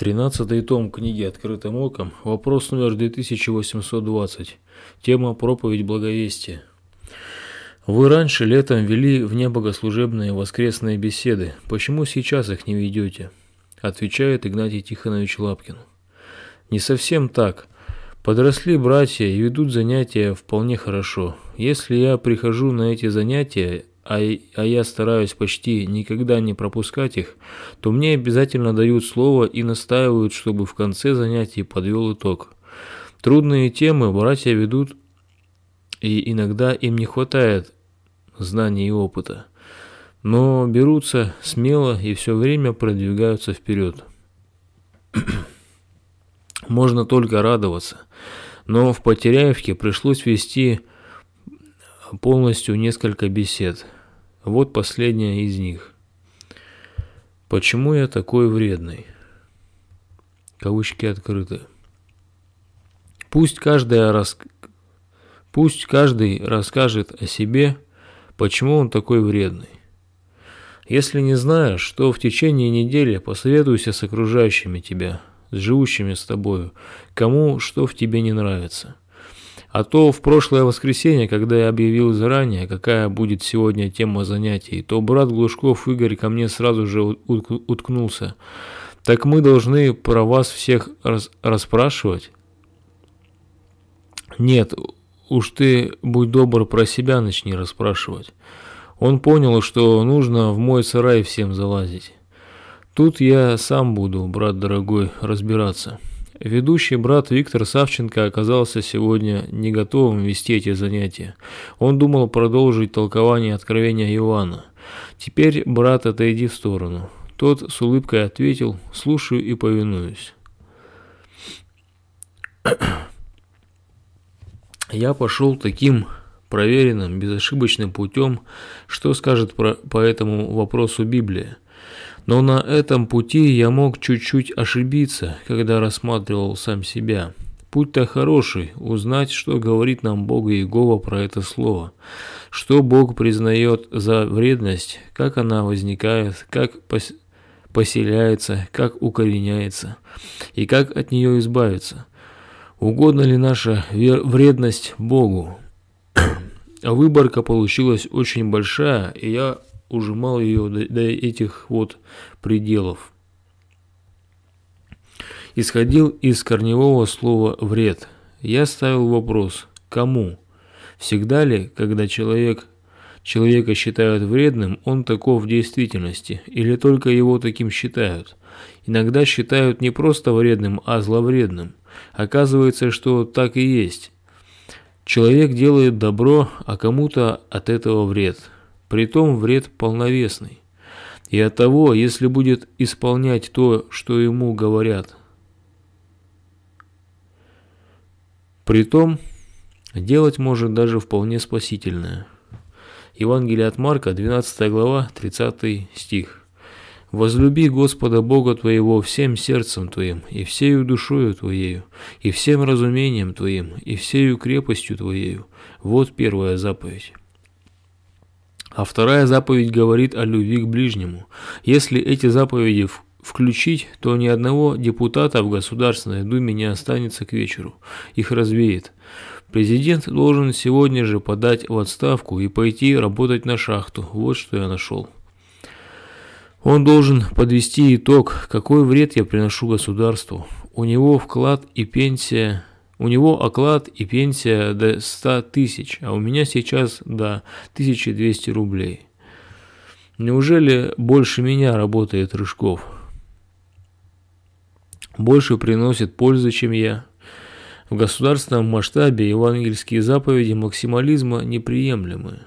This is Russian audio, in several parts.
Тринадцатый том книги «Открытым оком», вопрос номер 2820, тема «Проповедь благовестия». Вы раньше летом вели вне богослужебные воскресные беседы, почему сейчас их не ведете? Отвечает Игнатий Тихонович Лапкин. Не совсем так. Подросли братья и ведут занятия вполне хорошо. Если я прихожу на эти занятия, а, а я стараюсь почти никогда не пропускать их, то мне обязательно дают слово и настаивают, чтобы в конце занятий подвел итог. Трудные темы братья ведут, и иногда им не хватает знаний и опыта. Но берутся смело и все время продвигаются вперед. Можно только радоваться. Но в Потеряевке пришлось вести полностью несколько бесед – вот последняя из них. Почему я такой вредный? Кавычки открыты. Пусть каждая рас... Пусть каждый расскажет о себе, почему он такой вредный. Если не знаешь, то в течение недели посоветуйся с окружающими тебя, с живущими с тобою, кому что в тебе не нравится. А то в прошлое воскресенье, когда я объявил заранее, какая будет сегодня тема занятий, то брат Глушков Игорь ко мне сразу же уткнулся. Так мы должны про вас всех рас расспрашивать? Нет, уж ты будь добр про себя начни расспрашивать. Он понял, что нужно в мой сарай всем залазить. Тут я сам буду, брат дорогой, разбираться». Ведущий брат Виктор Савченко оказался сегодня не готовым вести эти занятия. Он думал продолжить толкование откровения Иоанна. Теперь брат отойди в сторону. Тот с улыбкой ответил «слушаю и повинуюсь». Я пошел таким проверенным, безошибочным путем, что скажет про, по этому вопросу Библия – но на этом пути я мог чуть-чуть ошибиться, когда рассматривал сам себя. Путь-то хороший, узнать, что говорит нам Бог Иегова про это слово. Что Бог признает за вредность, как она возникает, как пос поселяется, как укореняется, и как от нее избавиться. Угодна ли наша вредность Богу? А выборка получилась очень большая, и я ужимал ее до, до этих вот пределов. Исходил из корневого слова «вред». Я ставил вопрос «кому?». Всегда ли, когда человек человека считают вредным, он таков в действительности, или только его таким считают. Иногда считают не просто вредным, а зловредным. Оказывается, что так и есть. Человек делает добро, а кому-то от этого вред притом вред полновесный. И от того, если будет исполнять то, что ему говорят. Притом, делать может даже вполне спасительное. Евангелие от Марка, 12 глава, 30 стих. «Возлюби Господа Бога твоего всем сердцем твоим, и всею душою твоею, и всем разумением твоим, и всею крепостью твоею». Вот первая заповедь. А вторая заповедь говорит о любви к ближнему. Если эти заповеди включить, то ни одного депутата в Государственной Думе не останется к вечеру. Их развеет. Президент должен сегодня же подать в отставку и пойти работать на шахту. Вот что я нашел. Он должен подвести итог, какой вред я приношу государству. У него вклад и пенсия у него оклад и пенсия до 100 тысяч, а у меня сейчас до 1200 рублей. Неужели больше меня работает Рыжков? Больше приносит пользы, чем я. В государственном масштабе евангельские заповеди максимализма неприемлемы.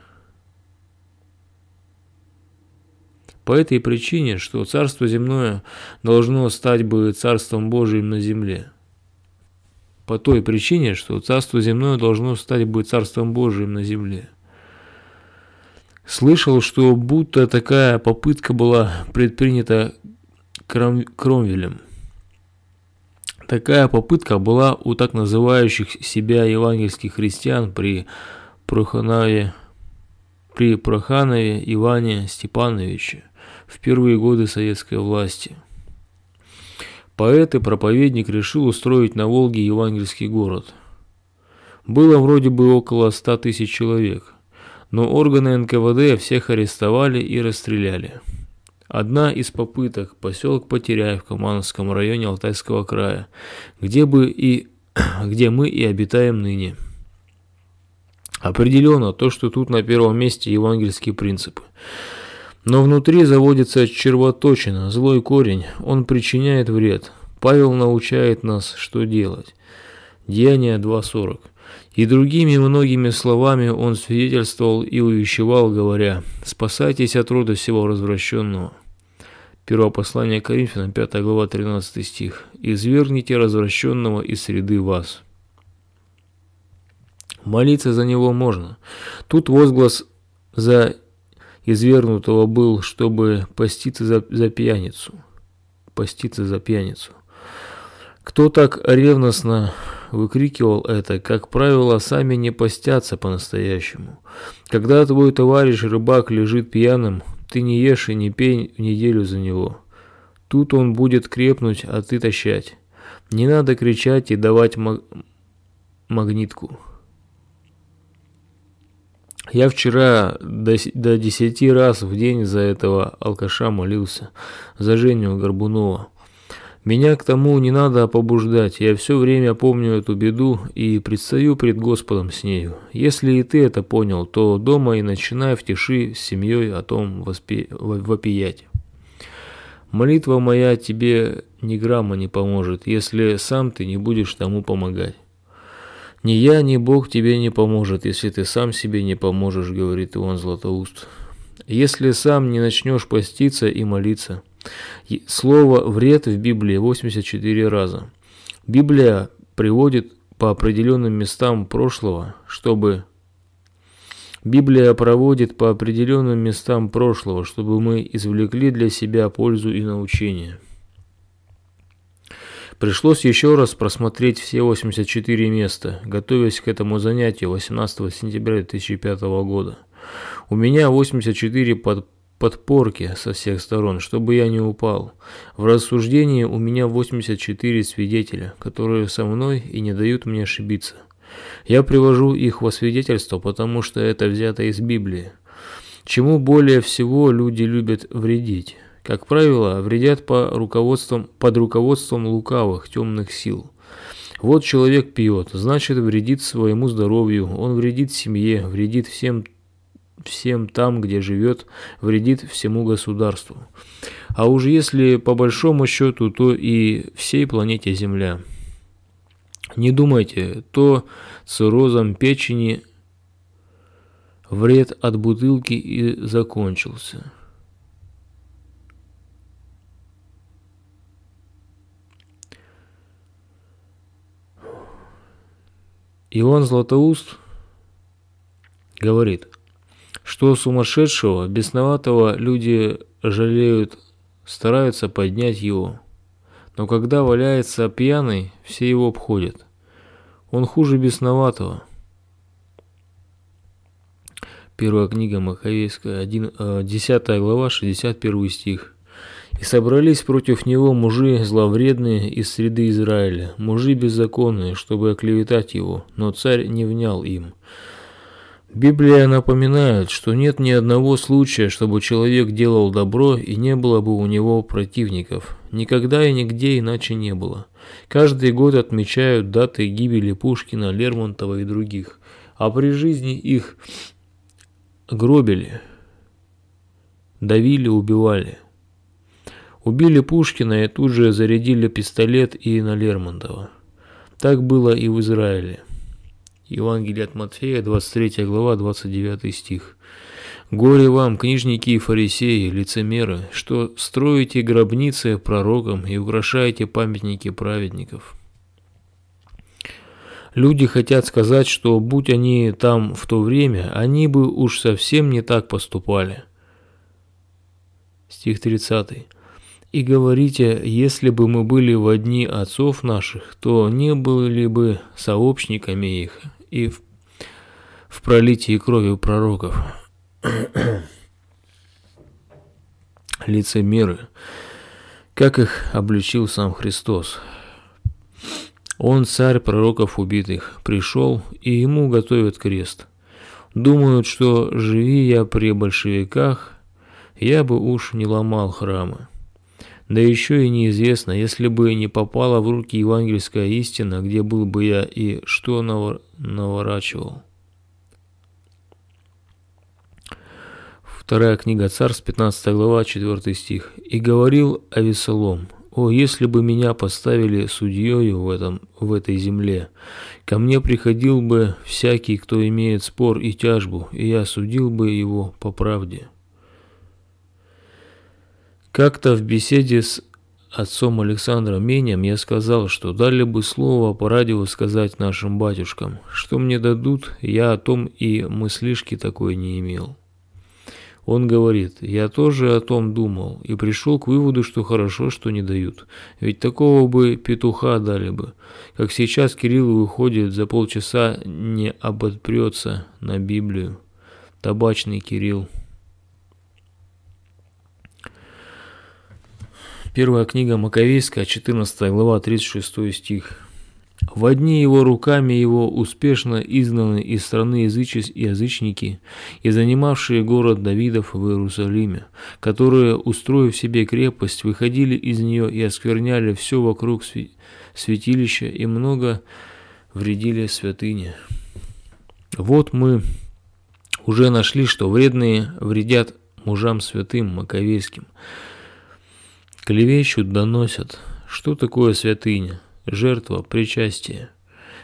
По этой причине, что царство земное должно стать бы царством Божьим на земле – по той причине, что царство земное должно стать быть царством Божиим на земле. Слышал, что будто такая попытка была предпринята Кром... Кромвелем. Такая попытка была у так называющих себя евангельских христиан при Проханове, при Проханове Иване Степановиче в первые годы советской власти – поэт и проповедник решил устроить на Волге евангельский город. Было вроде бы около ста тысяч человек, но органы НКВД всех арестовали и расстреляли. Одна из попыток – поселок Потеряев в Комановском районе Алтайского края, где, бы и, где мы и обитаем ныне. Определенно то, что тут на первом месте евангельские принципы – но внутри заводится червоточина, злой корень, он причиняет вред. Павел научает нас, что делать. Деяние 2.40. И другими многими словами он свидетельствовал и увещевал, говоря, «Спасайтесь от рода всего развращенного». Первое послание Коринфянам, 5 глава, 13 стих. «Извергните развращенного из среды вас». Молиться за него можно. Тут возглас за извернутого был, чтобы поститься за, за пьяницу. Поститься за пьяницу. Кто так ревностно выкрикивал это, как правило, сами не постятся по-настоящему. Когда твой товарищ рыбак лежит пьяным, ты не ешь и не пей неделю за него. Тут он будет крепнуть, а ты тащать. Не надо кричать и давать маг... магнитку. Я вчера до, до 10 раз в день за этого алкаша молился, за Женю Горбунова. Меня к тому не надо побуждать, я все время помню эту беду и предстаю пред Господом с нею. Если и ты это понял, то дома и начинай в тиши с семьей о том воспи... вопиять. Молитва моя тебе ни грамма не поможет, если сам ты не будешь тому помогать. «Ни я, ни Бог тебе не поможет, если ты сам себе не поможешь», — говорит Иоанн Златоуст. «Если сам не начнешь поститься и молиться». Слово «вред» в Библии 84 раза. Библия приводит по определенным местам прошлого, чтобы... Библия проводит по определенным местам прошлого, чтобы мы извлекли для себя пользу и научение. Пришлось еще раз просмотреть все 84 места, готовясь к этому занятию 18 сентября 2005 года. У меня 84 под подпорки со всех сторон, чтобы я не упал. В рассуждении у меня 84 свидетеля, которые со мной и не дают мне ошибиться. Я привожу их во свидетельство, потому что это взято из Библии. Чему более всего люди любят вредить? как правило, вредят по руководством, под руководством лукавых, темных сил. Вот человек пьет, значит вредит своему здоровью, он вредит семье, вредит всем, всем там, где живет, вредит всему государству. А уж если по большому счету, то и всей планете Земля. Не думайте, то циррозом печени вред от бутылки и закончился. И Златоуст, говорит, что сумасшедшего, бесноватого люди жалеют, стараются поднять его. Но когда валяется пьяный, все его обходят. Он хуже бесноватого. Первая книга Маковейская, 10 э, глава, 61 стих и собрались против него мужи зловредные из среды Израиля, мужи беззаконные, чтобы оклеветать его, но царь не внял им. Библия напоминает, что нет ни одного случая, чтобы человек делал добро и не было бы у него противников. Никогда и нигде иначе не было. Каждый год отмечают даты гибели Пушкина, Лермонтова и других, а при жизни их гробили, давили, убивали. Убили Пушкина и тут же зарядили пистолет и на Лермонтова. Так было и в Израиле. Евангелие от Матфея, 23 глава, 29 стих. «Горе вам, книжники и фарисеи, лицемеры, что строите гробницы пророкам и украшаете памятники праведников». Люди хотят сказать, что будь они там в то время, они бы уж совсем не так поступали. Стих 30 и говорите, если бы мы были в одни отцов наших, то не были бы сообщниками их и в, в пролитии крови пророков. Лицемеры, как их обличил сам Христос. Он царь пророков убитых, пришел, и ему готовят крест. Думают, что живи я при большевиках, я бы уж не ломал храмы. Да еще и неизвестно, если бы не попала в руки евангельская истина, где был бы я и что навор... наворачивал. Вторая книга Царств, 15 глава, 4 стих. «И говорил Авесолом, о, если бы меня поставили судьею в, этом, в этой земле, ко мне приходил бы всякий, кто имеет спор и тяжбу, и я судил бы его по правде». Как-то в беседе с отцом Александром Менем я сказал, что дали бы слово по радио сказать нашим батюшкам, что мне дадут, я о том и мыслишки такой не имел. Он говорит, я тоже о том думал и пришел к выводу, что хорошо, что не дают. Ведь такого бы петуха дали бы. Как сейчас Кирилл выходит, за полчаса не обопрется на Библию. Табачный Кирилл. Первая книга Маковейская, 14 глава, 36 стих. В одни его руками его успешно изгнаны из страны язычи, язычники и занимавшие город Давидов в Иерусалиме, которые, устроив себе крепость, выходили из нее и оскверняли все вокруг святилища и много вредили святыне. Вот мы уже нашли, что вредные вредят мужам святым, маковейским. Клевещут, доносят. Что такое святыня? Жертва, причастие.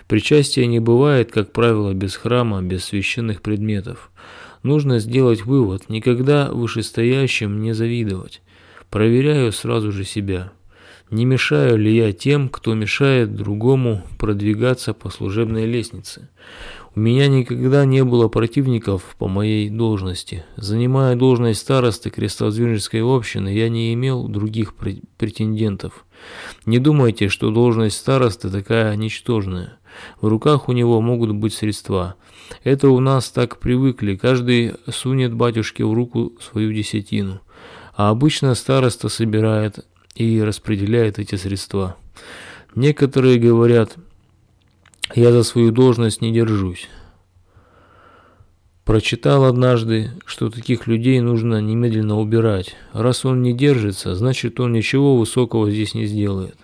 Причастие не бывает, как правило, без храма, без священных предметов. Нужно сделать вывод, никогда вышестоящим не завидовать. Проверяю сразу же себя. Не мешаю ли я тем, кто мешает другому продвигаться по служебной лестнице? У меня никогда не было противников по моей должности. Занимая должность старосты Крестовзверженской общины, я не имел других претендентов. Не думайте, что должность старосты такая ничтожная. В руках у него могут быть средства. Это у нас так привыкли, каждый сунет батюшке в руку свою десятину. А обычно староста собирает и распределяет эти средства. Некоторые говорят – я за свою должность не держусь. Прочитал однажды, что таких людей нужно немедленно убирать. Раз он не держится, значит он ничего высокого здесь не сделает.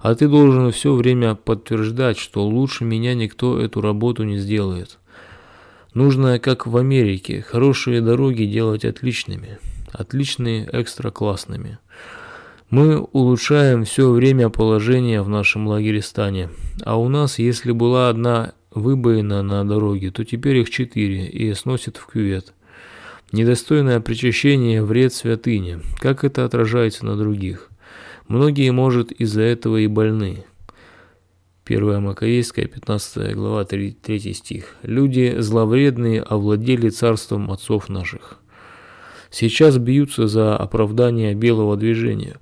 А ты должен все время подтверждать, что лучше меня никто эту работу не сделает. Нужно, как в Америке, хорошие дороги делать отличными, отличные экстра классными. Мы улучшаем все время положение в нашем лагере Стане. А у нас, если была одна выбоина на дороге, то теперь их четыре и сносит в кювет. Недостойное причащение – вред святыне. Как это отражается на других? Многие, может, из-за этого и больны. 1 Маковейская, 15 глава, 3, 3 стих. «Люди зловредные овладели царством отцов наших». Сейчас бьются за оправдание белого движения.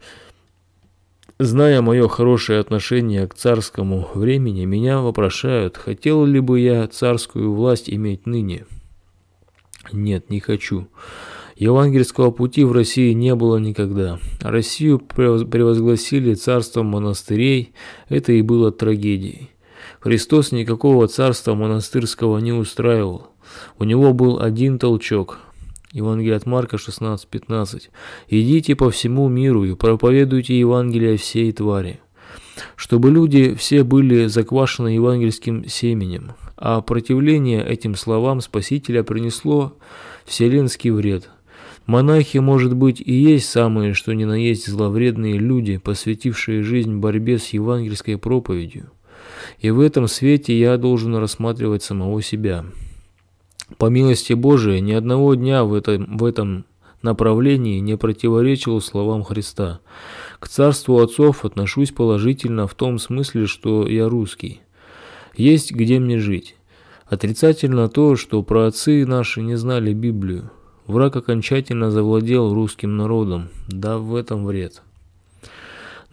Зная мое хорошее отношение к царскому времени, меня вопрошают, хотел ли бы я царскую власть иметь ныне. Нет, не хочу. Евангельского пути в России не было никогда. Россию превозгласили царством монастырей, это и было трагедией. Христос никакого царства монастырского не устраивал. У него был один толчок Евангелие от Марка 16:15. «Идите по всему миру и проповедуйте Евангелие всей твари, чтобы люди все были заквашены евангельским семенем». А противление этим словам Спасителя принесло вселенский вред. Монахи, может быть, и есть самые, что ни на есть зловредные люди, посвятившие жизнь борьбе с евангельской проповедью. И в этом свете я должен рассматривать самого себя. По милости Божией, ни одного дня в этом, в этом направлении не противоречил словам Христа. К царству отцов отношусь положительно в том смысле, что я русский. Есть где мне жить. Отрицательно то, что праотцы наши не знали Библию. Враг окончательно завладел русским народом, да в этом вред.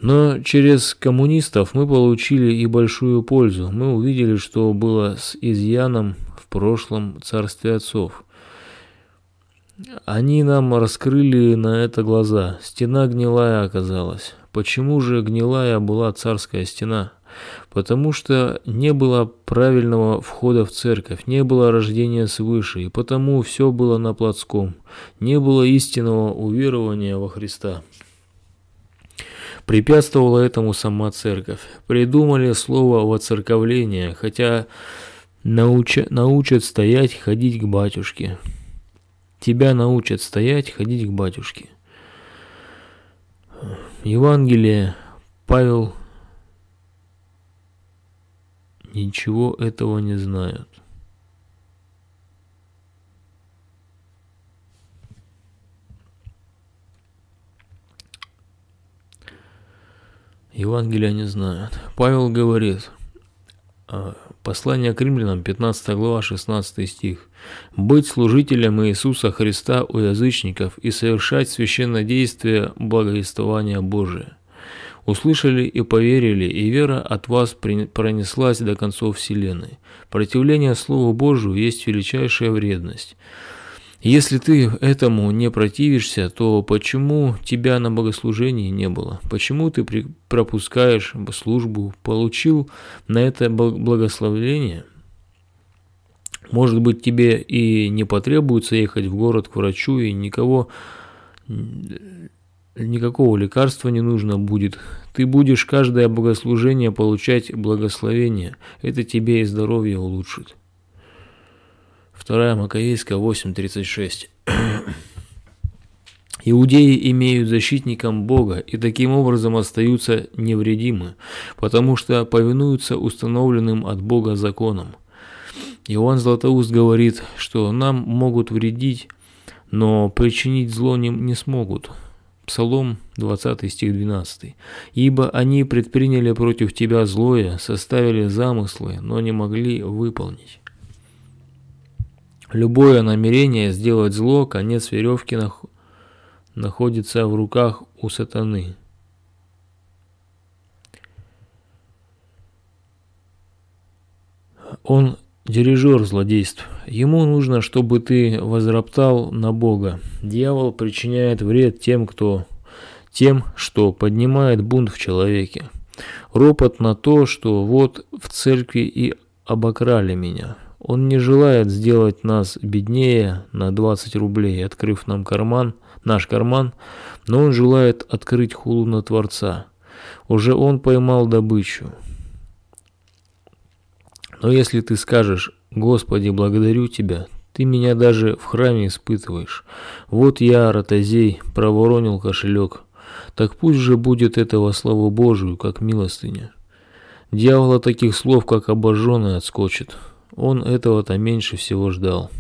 Но через коммунистов мы получили и большую пользу. Мы увидели, что было с изъяном прошлом царстве отцов. Они нам раскрыли на это глаза. Стена гнилая оказалась. Почему же гнилая была царская стена? Потому что не было правильного входа в церковь, не было рождения свыше, и потому все было на плотском, не было истинного уверования во Христа. Препятствовала этому сама церковь. Придумали слово «воцерковление», хотя Науч... Научат стоять, ходить к батюшке. Тебя научат стоять, ходить к батюшке. Евангелие, Павел ничего этого не знают. Евангелие не знают. Павел говорит, а, Послание к римлянам, 15 глава, 16 стих. «Быть служителем Иисуса Христа у язычников и совершать священное действие благовествования Божия. Услышали и поверили, и вера от вас пронеслась до концов вселенной. Противление Слову Божию есть величайшая вредность». Если ты этому не противишься, то почему тебя на богослужении не было? Почему ты пропускаешь службу? Получил на это благословение? Может быть, тебе и не потребуется ехать в город к врачу, и никого, никакого лекарства не нужно будет. Ты будешь каждое богослужение получать благословение. Это тебе и здоровье улучшит. 2 Макаейска 8.36. Иудеи имеют защитником Бога и таким образом остаются невредимы, потому что повинуются установленным от Бога законам. Иоанн Златоуст говорит, что нам могут вредить, но причинить зло не, не смогут. Псалом 20 стих 12. «Ибо они предприняли против тебя злое, составили замыслы, но не могли выполнить». Любое намерение сделать зло, конец веревки нах... находится в руках у сатаны. Он дирижер злодейств. Ему нужно, чтобы ты возроптал на Бога. Дьявол причиняет вред тем, кто тем, что поднимает бунт в человеке. Ропот на то, что вот в церкви и обокрали меня. Он не желает сделать нас беднее на 20 рублей, открыв нам карман, наш карман, но он желает открыть хулу на Творца. Уже он поймал добычу. Но если ты скажешь «Господи, благодарю Тебя», ты меня даже в храме испытываешь. Вот я, ротозей, проворонил кошелек. Так пусть же будет этого во Божию, как милостыня. Дьявола таких слов, как обожженный, отскочит. Он этого-то меньше всего ждал.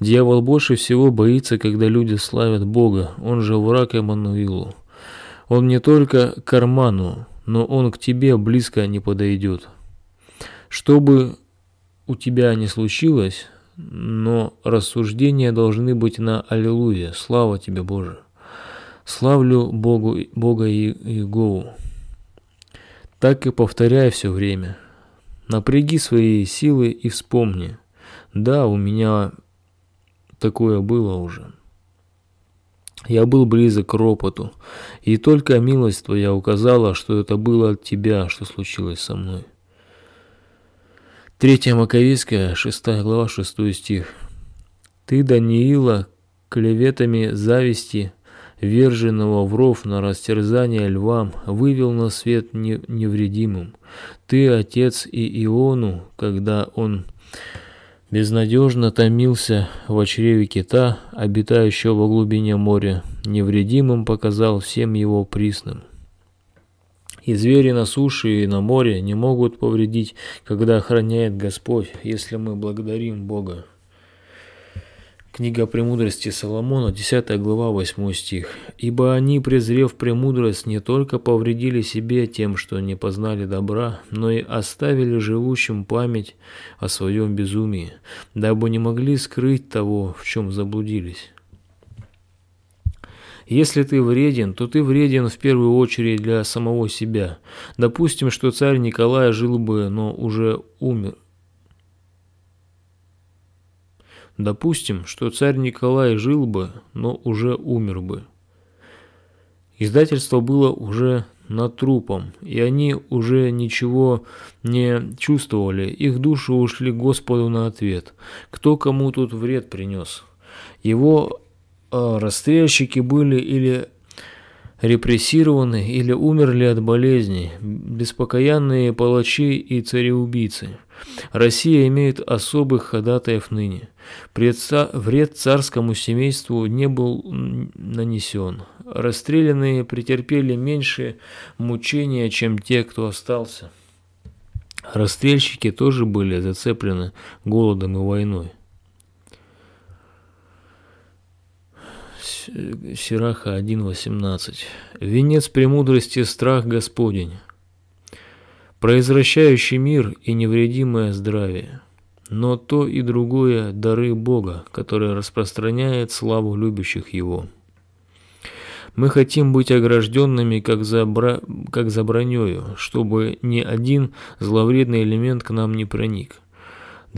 Дьявол больше всего боится, когда люди славят Бога, он же враг Эммануилу. Он не только к карману, но он к тебе близко не подойдет. Что бы у тебя ни случилось, но рассуждения должны быть на «Аллилуйя, слава тебе, Боже». Славлю Богу, Бога и Иегову. Так и повторяй все время – Напряги свои силы и вспомни. Да, у меня такое было уже. Я был близок к ропоту, и только милость твоя указала, что это было от тебя, что случилось со мной. Третья Маковейская, шестая глава, шестой стих. Ты, Даниила, клеветами зависти верженного в ров на растерзание львам, вывел на свет невредимым. Ты, отец и Иону, когда он безнадежно томился в чреве кита, обитающего в глубине моря, невредимым показал всем его присным. И звери на суше и на море не могут повредить, когда охраняет Господь, если мы благодарим Бога. Книга премудрости Соломона, 10 глава, 8 стих. «Ибо они, презрев премудрость, не только повредили себе тем, что не познали добра, но и оставили живущим память о своем безумии, дабы не могли скрыть того, в чем заблудились». Если ты вреден, то ты вреден в первую очередь для самого себя. Допустим, что царь Николай жил бы, но уже умер – Допустим, что царь Николай жил бы, но уже умер бы. Издательство было уже над трупом, и они уже ничего не чувствовали, их души ушли Господу на ответ. Кто кому тут вред принес? Его э, расстрельщики были или репрессированы или умерли от болезней, беспокоянные палачи и цареубийцы. Россия имеет особых ходатаев ныне. Вред царскому семейству не был нанесен. Расстрелянные претерпели меньше мучения, чем те, кто остался. Расстрельщики тоже были зацеплены голодом и войной. Э, Сираха 1.18. «Венец премудрости – страх Господень, произвращающий мир и невредимое здравие. Но то и другое – дары Бога, которые распространяет славу любящих Его». Мы хотим быть огражденными, как за, бра... как за бронею, чтобы ни один зловредный элемент к нам не проник –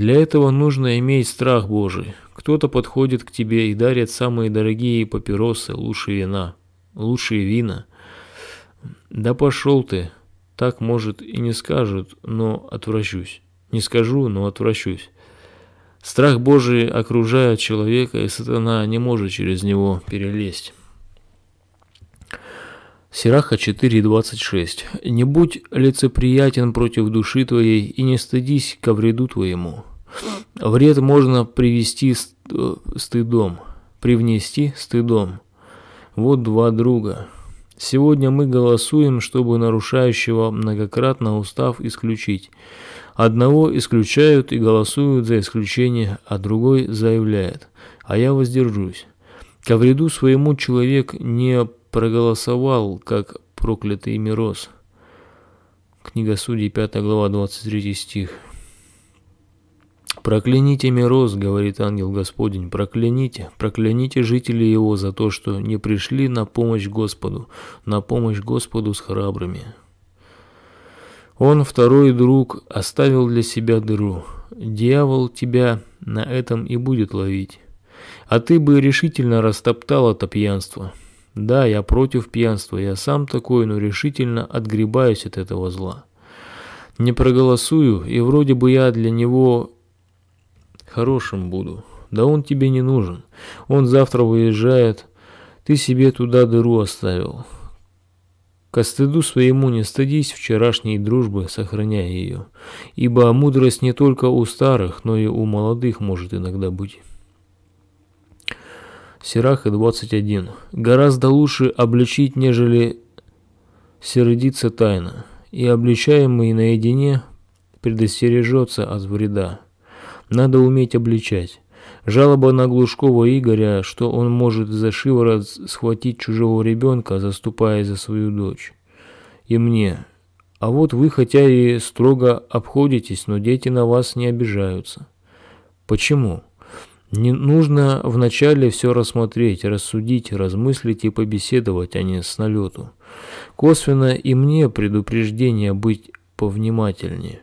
для этого нужно иметь страх Божий. Кто-то подходит к тебе и дарит самые дорогие папиросы, лучшие вина, лучшие вина. Да пошел ты, так, может, и не скажут, но отвращусь. Не скажу, но отвращусь. Страх Божий окружает человека, и сатана не может через него перелезть. Сираха 4.26. «Не будь лицеприятен против души твоей, и не стыдись ко вреду твоему, Вред можно привести э, стыдом, привнести стыдом. Вот два друга. Сегодня мы голосуем, чтобы нарушающего многократно устав исключить. Одного исключают и голосуют за исключение, а другой заявляет. А я воздержусь. Ко вреду своему человек не проголосовал, как проклятый Мирос. Книга Судей, 5 глава, 23 стих. «Прокляните Мироз, — говорит ангел Господень, — прокляните, прокляните жители его за то, что не пришли на помощь Господу, на помощь Господу с храбрыми». Он, второй друг, оставил для себя дыру. Дьявол тебя на этом и будет ловить. А ты бы решительно растоптал это пьянство. Да, я против пьянства, я сам такой, но решительно отгребаюсь от этого зла. Не проголосую, и вроде бы я для него Хорошим буду. Да он тебе не нужен. Он завтра выезжает. Ты себе туда дыру оставил. Ко стыду своему не стыдись вчерашней дружбы, сохраняя ее, ибо мудрость не только у старых, но и у молодых может иногда быть. Сираха 21. Гораздо лучше обличить, нежели сердиться тайно, и обличаемый наедине предостережется от вреда. Надо уметь обличать. Жалоба на Глушкова Игоря, что он может за шиворот схватить чужого ребенка, заступая за свою дочь. И мне. А вот вы хотя и строго обходитесь, но дети на вас не обижаются. Почему? Не нужно вначале все рассмотреть, рассудить, размыслить и побеседовать, а не с налету. Косвенно и мне предупреждение быть повнимательнее.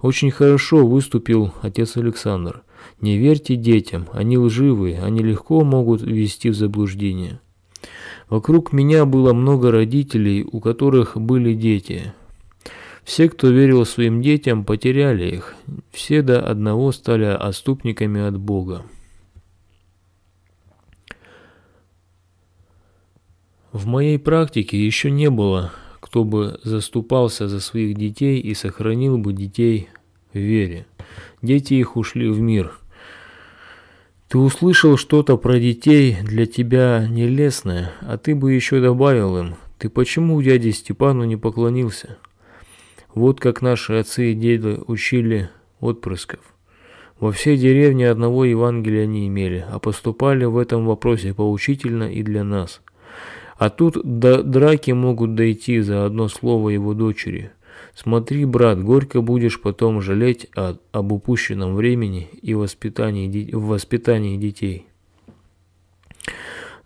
Очень хорошо выступил отец Александр. Не верьте детям, они лживые, они легко могут ввести в заблуждение. Вокруг меня было много родителей, у которых были дети. Все, кто верил своим детям, потеряли их. Все до одного стали отступниками от Бога. В моей практике еще не было кто бы заступался за своих детей и сохранил бы детей в вере. Дети их ушли в мир. Ты услышал что-то про детей, для тебя нелестное, а ты бы еще добавил им. Ты почему дяде Степану не поклонился? Вот как наши отцы и деды учили отпрысков. Во всей деревне одного Евангелия не имели, а поступали в этом вопросе поучительно и для нас – а тут до драки могут дойти за одно слово его дочери. Смотри, брат, горько будешь потом жалеть о, об упущенном времени и воспитании, в воспитании детей.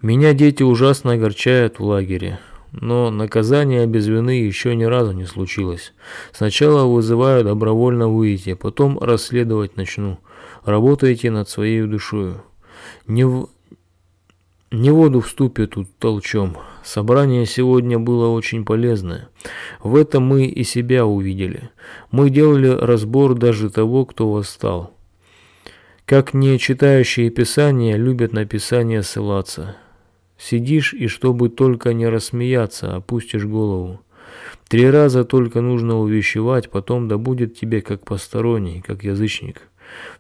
Меня дети ужасно огорчают в лагере, но наказание без вины еще ни разу не случилось. Сначала вызываю добровольно выйти, а потом расследовать начну. Работайте над своей душою. Не, в... Не воду в ступе тут толчем. Собрание сегодня было очень полезное. В этом мы и себя увидели. Мы делали разбор даже того, кто восстал. Как не читающие Писания любят на Писание ссылаться. Сидишь и чтобы только не рассмеяться, опустишь голову. Три раза только нужно увещевать, потом да будет тебе как посторонний, как язычник.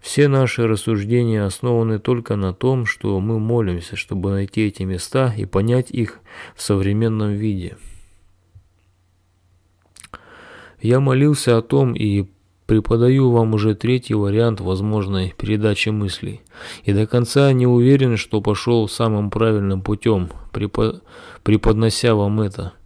Все наши рассуждения основаны только на том, что мы молимся, чтобы найти эти места и понять их в современном виде. Я молился о том и преподаю вам уже третий вариант возможной передачи мыслей. И до конца не уверен, что пошел самым правильным путем, преподнося вам это –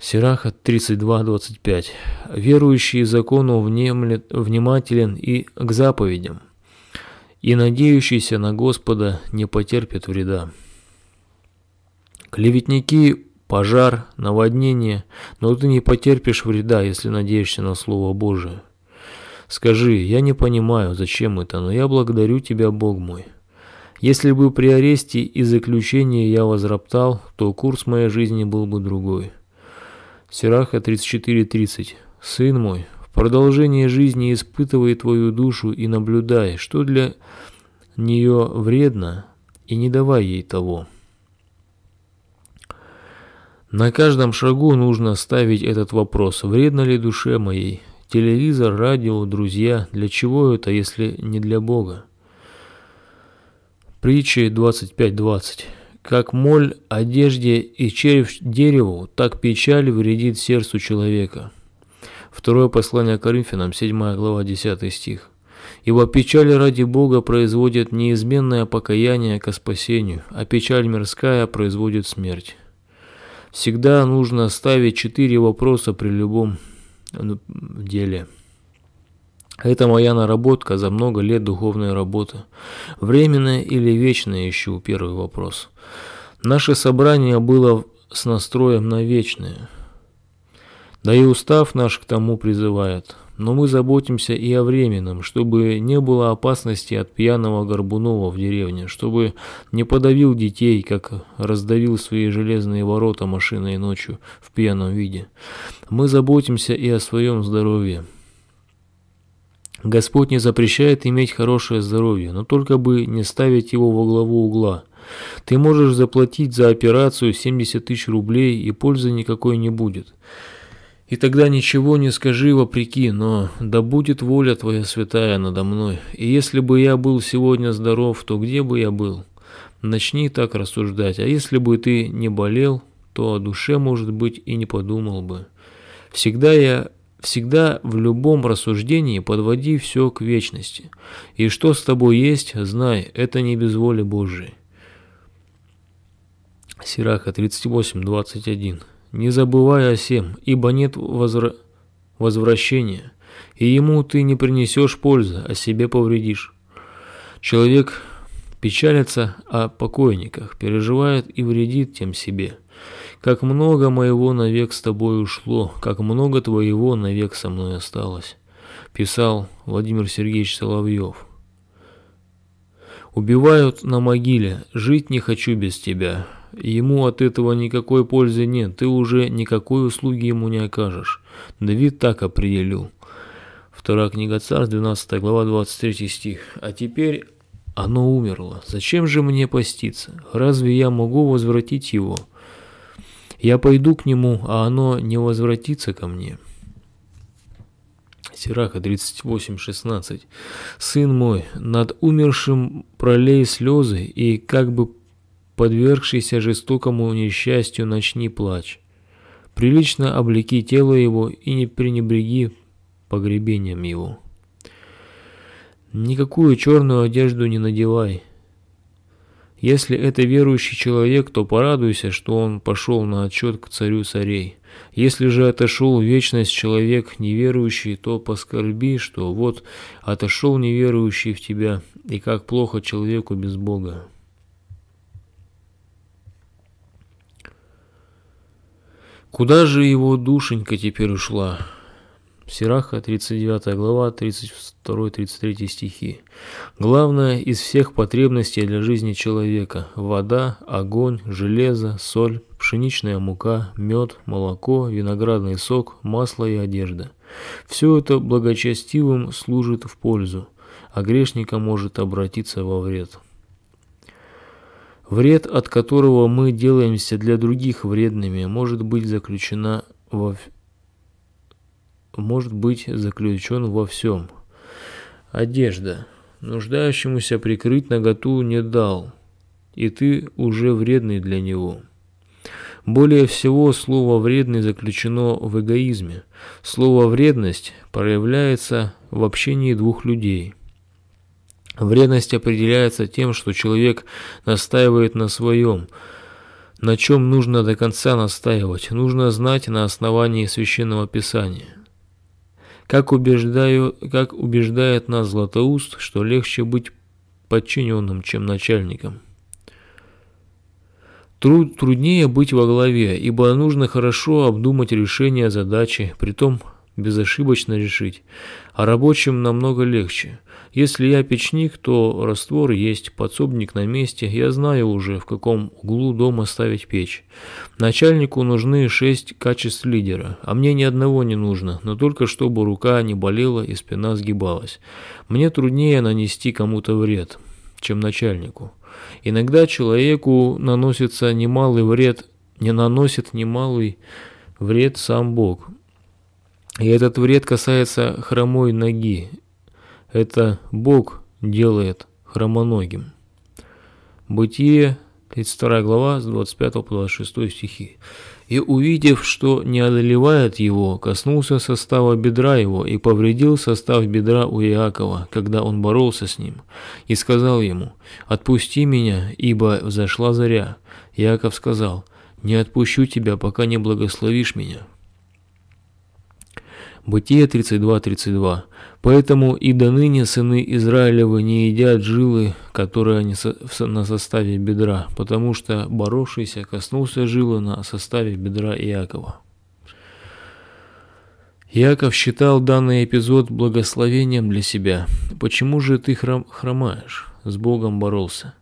Сираха 32.25. Верующий закону внимателен и к заповедям, и надеющийся на Господа не потерпит вреда. Клеветники – пожар, наводнение, но ты не потерпишь вреда, если надеешься на Слово Божие. Скажи, я не понимаю, зачем это, но я благодарю тебя, Бог мой. Если бы при аресте и заключении я возроптал, то курс моей жизни был бы другой. Сираха 34.30. «Сын мой, в продолжении жизни испытывай твою душу и наблюдай, что для нее вредно, и не давай ей того». На каждом шагу нужно ставить этот вопрос, вредно ли душе моей, телевизор, радио, друзья, для чего это, если не для Бога? Притчи 25.20 как моль одежде и череп дереву, так печаль вредит сердцу человека. Второе послание Коринфянам, 7 глава, 10 стих. Ибо печаль ради Бога производит неизменное покаяние ко спасению, а печаль мирская производит смерть. Всегда нужно ставить четыре вопроса при любом э, деле. Это моя наработка за много лет духовной работы. Временная или вечная, ищу первый вопрос. Наше собрание было с настроем на вечное. Да и устав наш к тому призывает. Но мы заботимся и о временном, чтобы не было опасности от пьяного Горбунова в деревне, чтобы не подавил детей, как раздавил свои железные ворота машиной ночью в пьяном виде. Мы заботимся и о своем здоровье. Господь не запрещает иметь хорошее здоровье, но только бы не ставить его во главу угла. Ты можешь заплатить за операцию 70 тысяч рублей, и пользы никакой не будет. И тогда ничего не скажи вопреки, но да будет воля твоя святая надо мной. И если бы я был сегодня здоров, то где бы я был? Начни так рассуждать. А если бы ты не болел, то о душе, может быть, и не подумал бы. Всегда я всегда в любом рассуждении подводи все к вечности. И что с тобой есть, знай, это не без воли Божией. Сираха 38.21 «Не забывай о сем, ибо нет возра... возвращения, и ему ты не принесешь пользы, а себе повредишь». Человек печалится о покойниках, переживает и вредит тем себе – как много моего навек с тобой ушло, как много твоего навек со мной осталось. Писал Владимир Сергеевич Соловьев. Убивают на могиле, жить не хочу без тебя. Ему от этого никакой пользы нет, ты уже никакой услуги ему не окажешь. Давид так определил. Вторая книга Царств, 12 глава, 23 стих. А теперь оно умерло. Зачем же мне поститься? Разве я могу возвратить его? Я пойду к нему, а оно не возвратится ко мне. Сираха 38.16. Сын мой, над умершим пролей слезы и как бы подвергшийся жестокому несчастью начни плач. Прилично облеки тело его и не пренебреги погребением его. Никакую черную одежду не надевай, если это верующий человек, то порадуйся, что он пошел на отчет к царю царей. Если же отошел в вечность человек неверующий, то поскорби, что вот отошел неверующий в тебя, и как плохо человеку без Бога. Куда же его душенька теперь ушла? Сираха, 39 глава, 32-33 стихи. Главное из всех потребностей для жизни человека – вода, огонь, железо, соль, пшеничная мука, мед, молоко, виноградный сок, масло и одежда. Все это благочестивым служит в пользу, а грешника может обратиться во вред. Вред, от которого мы делаемся для других вредными, может быть заключена во может быть заключен во всем. Одежда. Нуждающемуся прикрыть наготу не дал, и ты уже вредный для него. Более всего слово «вредный» заключено в эгоизме. Слово «вредность» проявляется в общении двух людей. Вредность определяется тем, что человек настаивает на своем, на чем нужно до конца настаивать, нужно знать на основании священного писания. Как, убеждаю, как убеждает нас Златоуст, что легче быть подчиненным, чем начальником. Труд, труднее быть во главе, ибо нужно хорошо обдумать решение задачи, притом безошибочно решить, а рабочим намного легче. Если я печник, то раствор есть, подсобник на месте, я знаю уже, в каком углу дома ставить печь. Начальнику нужны шесть качеств лидера, а мне ни одного не нужно, но только чтобы рука не болела и спина сгибалась. Мне труднее нанести кому-то вред, чем начальнику. Иногда человеку наносится немалый вред, не наносит немалый вред сам Бог. И этот вред касается хромой ноги, это Бог делает хромоногим. Бытие, 32 глава, с 25 по 26 стихи. «И увидев, что не одолевает его, коснулся состава бедра его и повредил состав бедра у Иакова, когда он боролся с ним, и сказал ему, «Отпусти меня, ибо взошла заря». Иаков сказал, «Не отпущу тебя, пока не благословишь меня». Бытие 32.32. «Поэтому и до ныне сыны Израилевы не едят жилы, которые они на составе бедра, потому что боровшийся коснулся жилы на составе бедра Иакова». Иаков считал данный эпизод благословением для себя. «Почему же ты хромаешь?» С Богом боролся.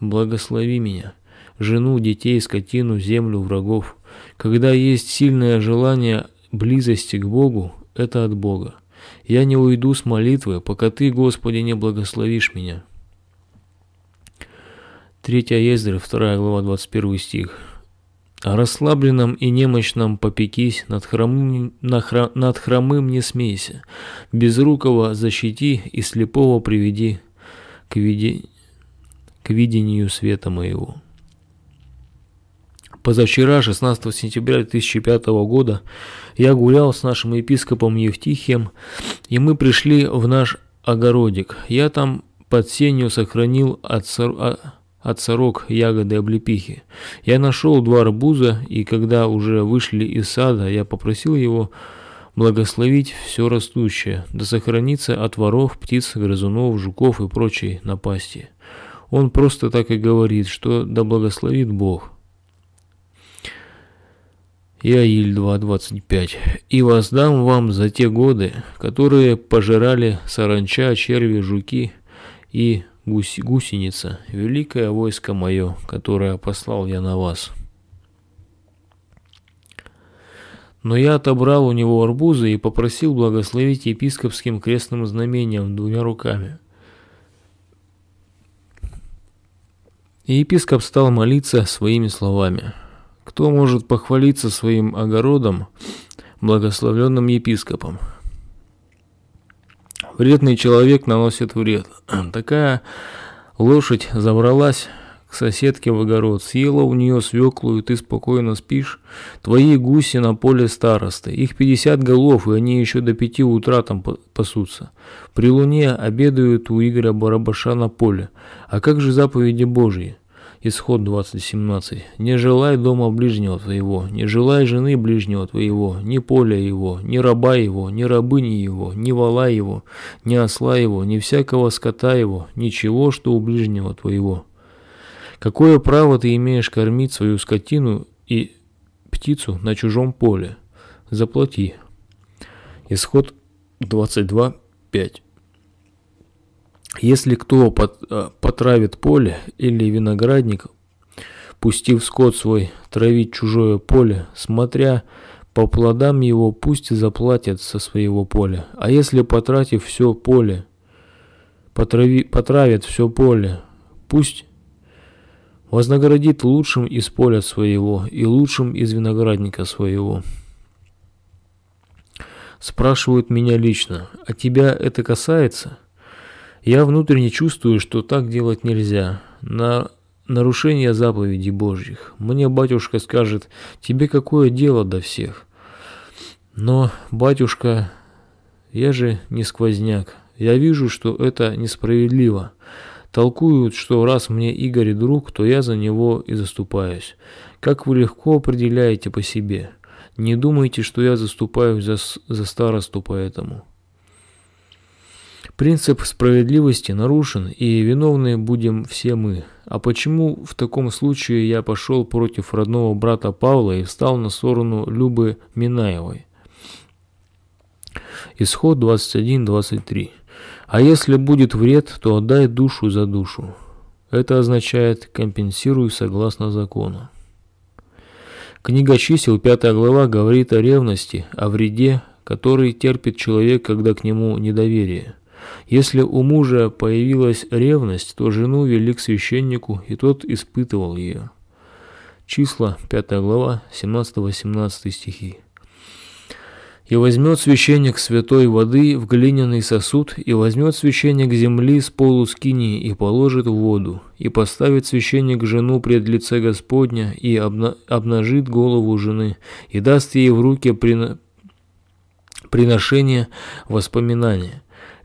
«Благослови меня, жену, детей, скотину, землю, врагов». Когда есть сильное желание близости к Богу, – это от Бога. Я не уйду с молитвы, пока Ты, Господи, не благословишь меня». 3 Ездря, 2 глава, 21 стих. «О расслабленном и немощном попекись, над хромым, нахра, над хромым не смейся, безрукого защити и слепого приведи к, виде, к видению света моего». Позавчера, 16 сентября 2005 года, я гулял с нашим епископом Евтихием, и мы пришли в наш огородик. Я там под сенью сохранил от, сор... А, от сорок ягоды облепихи. Я нашел два арбуза, и когда уже вышли из сада, я попросил его благословить все растущее, да сохраниться от воров, птиц, грызунов, жуков и прочей напасти. Он просто так и говорит, что да благословит Бог я Иль-225, и воздам вам за те годы, которые пожирали саранча, черви, жуки и гусь, гусеница, великое войско мое, которое послал я на вас. Но я отобрал у него арбузы и попросил благословить епископским крестным знамением двумя руками. И епископ стал молиться своими словами – кто может похвалиться своим огородом, благословленным епископом? Вредный человек наносит вред. Такая лошадь забралась к соседке в огород, съела у нее свеклу, и ты спокойно спишь. Твои гуси на поле старосты, их 50 голов, и они еще до пяти утра там пасутся. При луне обедают у Игоря Барабаша на поле. А как же заповеди Божьи? Исход 20.17. «Не желай дома ближнего твоего, не желай жены ближнего твоего, ни поля его, ни раба его, ни рабыни его, ни вала его, ни осла его, ни всякого скота его, ничего, что у ближнего твоего». Какое право ты имеешь кормить свою скотину и птицу на чужом поле? Заплати. Исход 22.5. Если кто э, потравит поле или виноградник, пустив скот свой травить чужое поле, смотря по плодам его, пусть и заплатят со своего поля. А если потратив все поле, потрави, потравят все поле, пусть вознаградит лучшим из поля своего и лучшим из виноградника своего. Спрашивают меня лично, а тебя это касается? Я внутренне чувствую, что так делать нельзя. На нарушение заповедей Божьих. Мне батюшка скажет, тебе какое дело до всех? Но, батюшка, я же не сквозняк. Я вижу, что это несправедливо. Толкуют, что раз мне Игорь друг, то я за него и заступаюсь. Как вы легко определяете по себе. Не думайте, что я заступаюсь за, за старосту поэтому. Принцип справедливости нарушен, и виновны будем все мы. А почему в таком случае я пошел против родного брата Павла и встал на сторону Любы Минаевой? Исход 21-23. А если будет вред, то отдай душу за душу. Это означает «компенсируй согласно закону». Книга чисел, 5 глава, говорит о ревности, о вреде, который терпит человек, когда к нему недоверие. Если у мужа появилась ревность, то жену вели к священнику, и тот испытывал ее. Числа, 5 глава, 17-18 стихи. «И возьмет священник святой воды в глиняный сосуд, и возьмет священник земли с полускини и положит в воду, и поставит священник жену пред лице Господня, и обна обнажит голову жены, и даст ей в руки прино приношение воспоминания».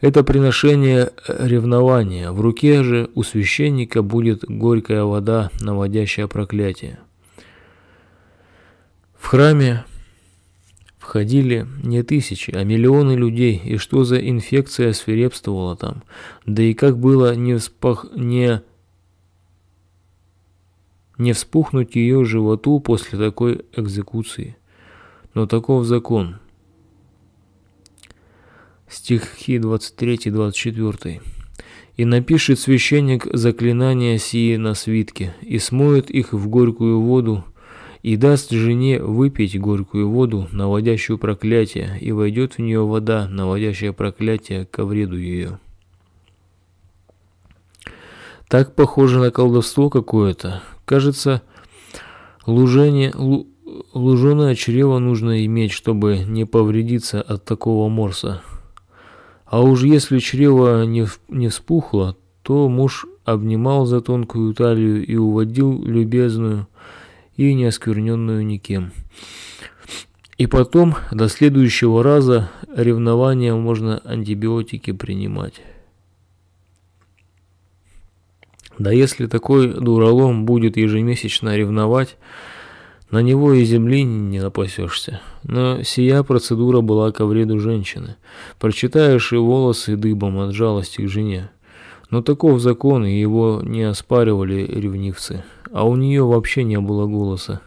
Это приношение э, ревнования. В руке же у священника будет горькая вода, наводящая проклятие. В храме входили не тысячи, а миллионы людей, и что за инфекция свирепствовала там. Да и как было не, вспах... не... не вспухнуть ее животу после такой экзекуции. Но таков закон – стихи 23-24. «И напишет священник заклинания сии на свитке, и смоет их в горькую воду, и даст жене выпить горькую воду, наводящую проклятие, и войдет в нее вода, наводящая проклятие ко вреду ее». Так похоже на колдовство какое-то. Кажется, лужение, лу, луженое чрево нужно иметь, чтобы не повредиться от такого морса. А уж если чрево не, не вспухло, то муж обнимал за тонкую талию и уводил любезную и неоскверненную никем. И потом, до следующего раза, ревнования можно антибиотики принимать. Да если такой дуралом будет ежемесячно ревновать, на него и земли не напасешься. Но сия процедура была ко вреду женщины. Прочитаешь и волосы дыбом от жалости к жене. Но таков закон, и его не оспаривали ревнивцы. А у нее вообще не было голоса.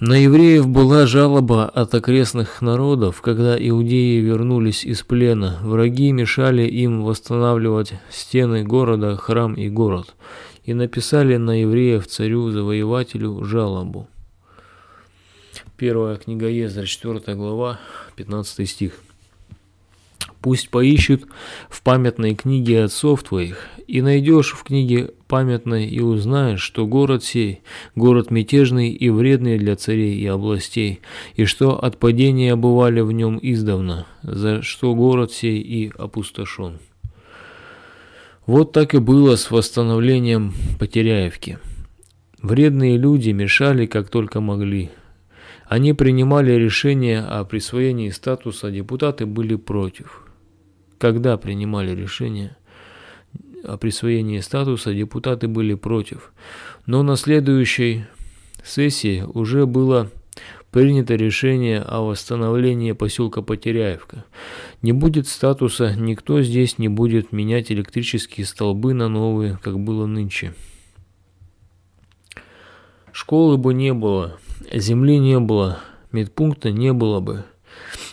На евреев была жалоба от окрестных народов, когда иудеи вернулись из плена. Враги мешали им восстанавливать стены города, храм и город и написали на евреев царю-завоевателю жалобу. Первая книга Ездра, 4 глава, 15 стих. Пусть поищут в памятной книге отцов твоих, и найдешь в книге памятной и узнаешь, что город сей, город мятежный и вредный для царей и областей, и что отпадения бывали в нем издавна, за что город сей и опустошен. Вот так и было с восстановлением Потеряевки. Вредные люди мешали как только могли. Они принимали решения о присвоении статуса, депутаты были против. Когда принимали решение о присвоении статуса, депутаты были против. Но на следующей сессии уже было Принято решение о восстановлении поселка Потеряевка. Не будет статуса, никто здесь не будет менять электрические столбы на новые, как было нынче. Школы бы не было, земли не было, медпункта не было бы.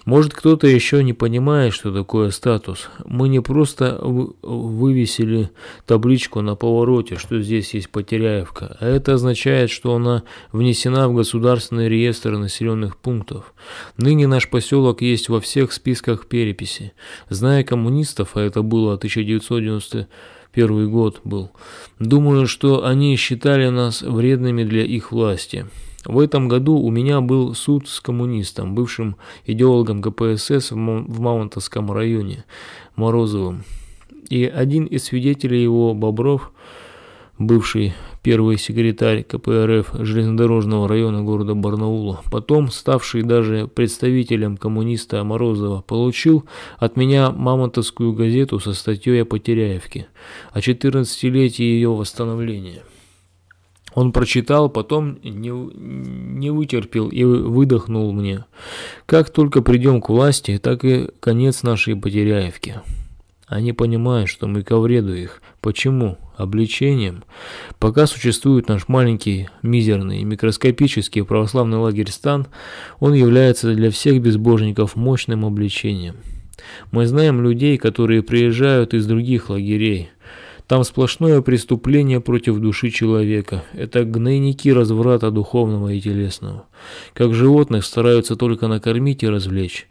Может, кто-то еще не понимает, что такое статус. Мы не просто вывесили табличку на повороте, что здесь есть Потеряевка, а это означает, что она внесена в государственный реестр населенных пунктов. Ныне наш поселок есть во всех списках переписи. Зная коммунистов, а это было 1991 год был. Думаю, что они считали нас вредными для их власти. В этом году у меня был суд с коммунистом, бывшим идеологом КПСС в Маунтовском районе Морозовым. И один из свидетелей его, Бобров, бывший первый секретарь КПРФ железнодорожного района города Барнаула, потом ставший даже представителем коммуниста Морозова, получил от меня мамонтовскую газету со статьей о Потеряевке, о 14-летии ее восстановления. Он прочитал, потом не, не вытерпел и выдохнул мне. Как только придем к власти, так и конец нашей Потеряевки. Они понимают, что мы ко вреду их. Почему? Обличением. Пока существует наш маленький, мизерный, микроскопический православный лагерь Стан, он является для всех безбожников мощным обличением. Мы знаем людей, которые приезжают из других лагерей, там сплошное преступление против души человека. Это гнойники разврата духовного и телесного. Как животных стараются только накормить и развлечь.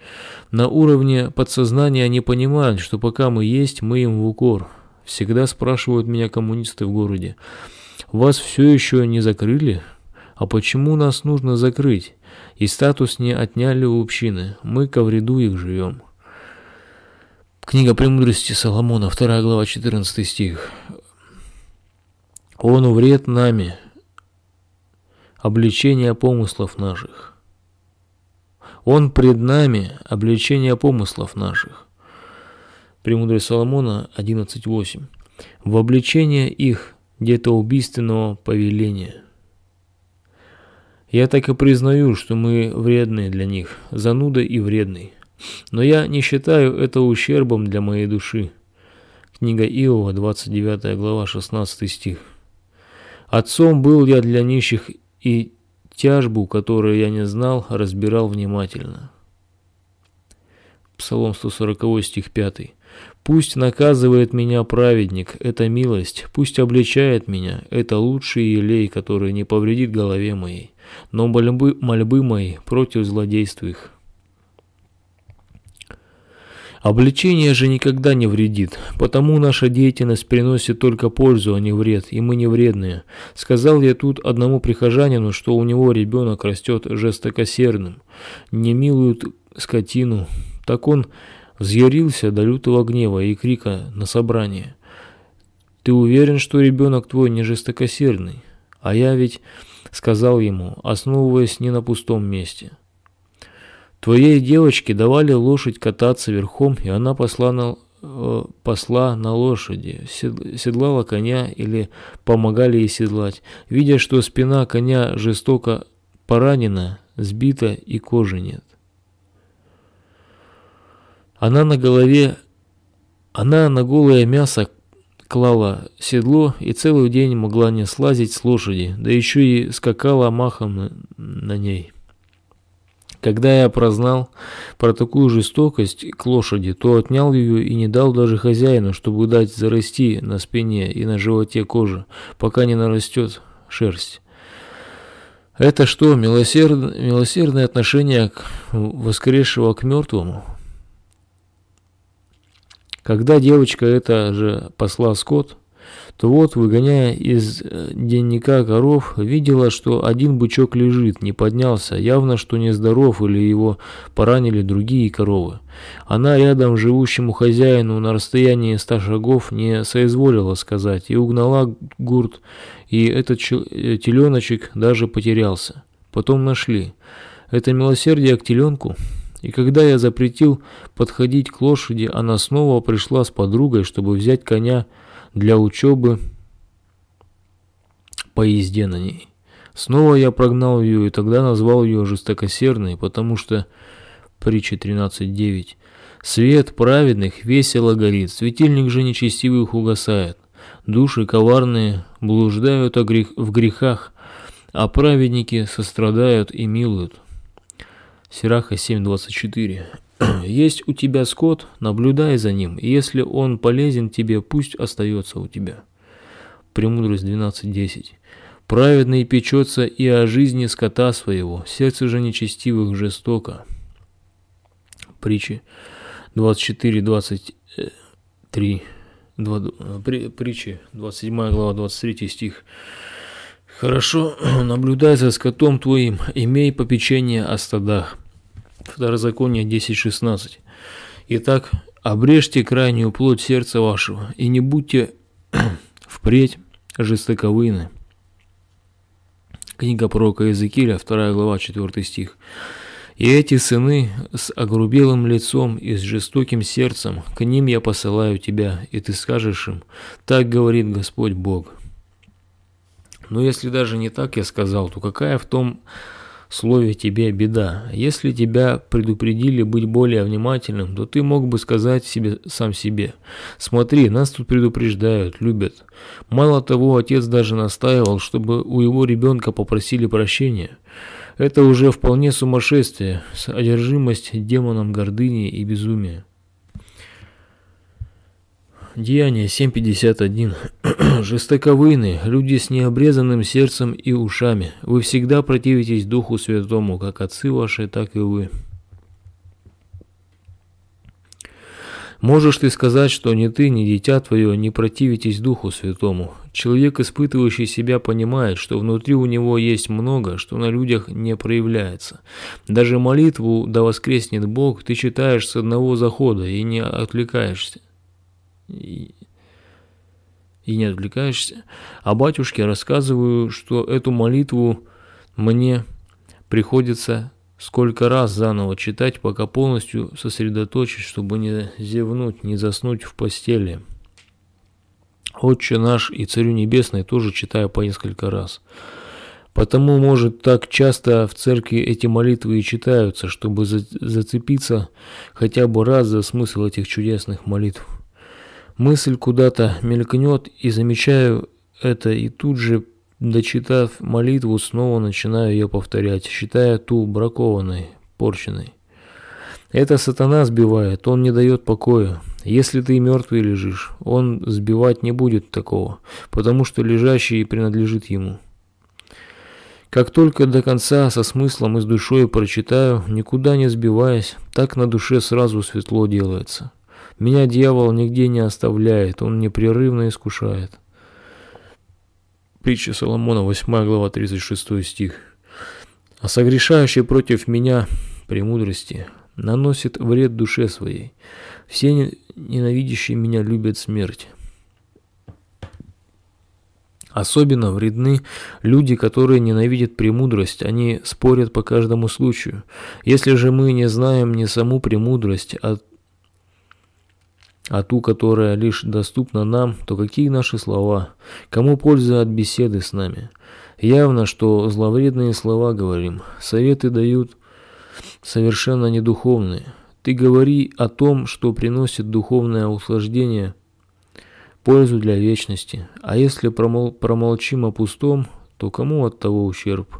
На уровне подсознания они понимают, что пока мы есть, мы им в укор. Всегда спрашивают меня коммунисты в городе. «Вас все еще не закрыли?» А почему нас нужно закрыть? И статус не отняли у общины. Мы ко вреду их живем. Книга «Премудрости Соломона», 2 глава, 14 стих. «Он увред нами, обличение помыслов наших. Он пред нами, обличение помыслов наших». Премудрость Соломона 11.8. В обличение их где-то убийственного повеления. Я так и признаю, что мы вредные для них, зануда и вредный но я не считаю это ущербом для моей души. Книга Иова, 29 глава, 16 стих. Отцом был я для нищих и тяжбу, которую я не знал, разбирал внимательно. Псалом 140 стих 5. «Пусть наказывает меня праведник, это милость, пусть обличает меня, это лучший елей, который не повредит голове моей, но мольбы, мольбы мои против злодейств их». Обличение же никогда не вредит, потому наша деятельность приносит только пользу, а не вред, и мы не вредные. Сказал я тут одному прихожанину, что у него ребенок растет жестокосердным, не милуют скотину. Так он взъярился до лютого гнева и крика на собрание. «Ты уверен, что ребенок твой не жестокосердный? А я ведь...» — сказал ему, основываясь не на пустом месте. Твоей девочке давали лошадь кататься верхом, и она посла на, э, посла на лошади, седлала коня или помогали ей седлать. Видя, что спина коня жестоко поранена, сбита и кожи нет. Она на голове, она на голое мясо клала седло и целый день могла не слазить с лошади, да еще и скакала махом на, на ней. Когда я прознал про такую жестокость к лошади, то отнял ее и не дал даже хозяину, чтобы дать зарасти на спине и на животе кожи, пока не нарастет шерсть. Это что, милосерд... милосердное отношение к... воскресшего к мертвому? Когда девочка это же посла Скотт, то вот, выгоняя из э, денника коров, видела, что один бычок лежит, не поднялся, явно, что нездоров или его поранили другие коровы. Она рядом живущему хозяину на расстоянии ста шагов не соизволила сказать и угнала гурт, и этот э, теленочек даже потерялся. Потом нашли. Это милосердие к теленку? И когда я запретил подходить к лошади, она снова пришла с подругой, чтобы взять коня, для учебы поезде на ней. Снова я прогнал ее и тогда назвал ее жестокосердной, потому что притча 13.9 «Свет праведных весело горит, светильник же нечестивых угасает. Души коварные блуждают в грехах, а праведники сострадают и милуют». Сираха 7.24 Есть у тебя скот, наблюдай за ним, и если он полезен тебе, пусть остается у тебя. Премудрость 12.10. Праведный печется и о жизни скота своего, сердце же нечестивых жестоко. Притчи 24:23. 23 Притчи 27 глава 23 стих. Хорошо, наблюдай за скотом твоим, имей попечение о стадах, Второзаконие 10.16. Итак, обрежьте крайнюю плоть сердца вашего, и не будьте впредь жестоковыны. Книга пророка Иезекииля, 2 глава, 4 стих. «И эти сыны с огрубелым лицом и с жестоким сердцем, к ним я посылаю тебя, и ты скажешь им, так говорит Господь Бог». Но если даже не так я сказал, то какая в том слове тебе беда. Если тебя предупредили быть более внимательным, то ты мог бы сказать себе сам себе, смотри, нас тут предупреждают, любят. Мало того, отец даже настаивал, чтобы у его ребенка попросили прощения. Это уже вполне сумасшествие, содержимость демоном гордыни и безумия. Деяние 7.51. Жестоковыны, люди с необрезанным сердцем и ушами. Вы всегда противитесь Духу Святому, как отцы ваши, так и вы. Можешь ты сказать, что ни ты, ни дитя твое не противитесь Духу Святому. Человек, испытывающий себя, понимает, что внутри у него есть много, что на людях не проявляется. Даже молитву «Да воскреснет Бог» ты читаешь с одного захода и не отвлекаешься и, и не отвлекаешься. А батюшке рассказываю, что эту молитву мне приходится сколько раз заново читать, пока полностью сосредоточить, чтобы не зевнуть, не заснуть в постели. Отче наш и Царю Небесный тоже читаю по несколько раз. Потому, может, так часто в церкви эти молитвы и читаются, чтобы зацепиться хотя бы раз за смысл этих чудесных молитв. Мысль куда-то мелькнет, и замечаю это, и тут же, дочитав молитву, снова начинаю ее повторять, считая ту бракованной, порченной. Это сатана сбивает, он не дает покоя. Если ты мертвый лежишь, он сбивать не будет такого, потому что лежащий принадлежит ему. Как только до конца со смыслом и с душой прочитаю, никуда не сбиваясь, так на душе сразу светло делается. Меня дьявол нигде не оставляет, он непрерывно искушает. Притча Соломона, 8 глава, 36 стих. «А согрешающий против меня премудрости наносит вред душе своей. Все ненавидящие меня любят смерть». Особенно вредны люди, которые ненавидят премудрость, они спорят по каждому случаю. Если же мы не знаем не саму премудрость, а а ту, которая лишь доступна нам, то какие наши слова? Кому польза от беседы с нами? Явно, что зловредные слова говорим, советы дают совершенно недуховные. Ты говори о том, что приносит духовное услаждение, пользу для вечности. А если промол промолчим о пустом, то кому от того ущерб?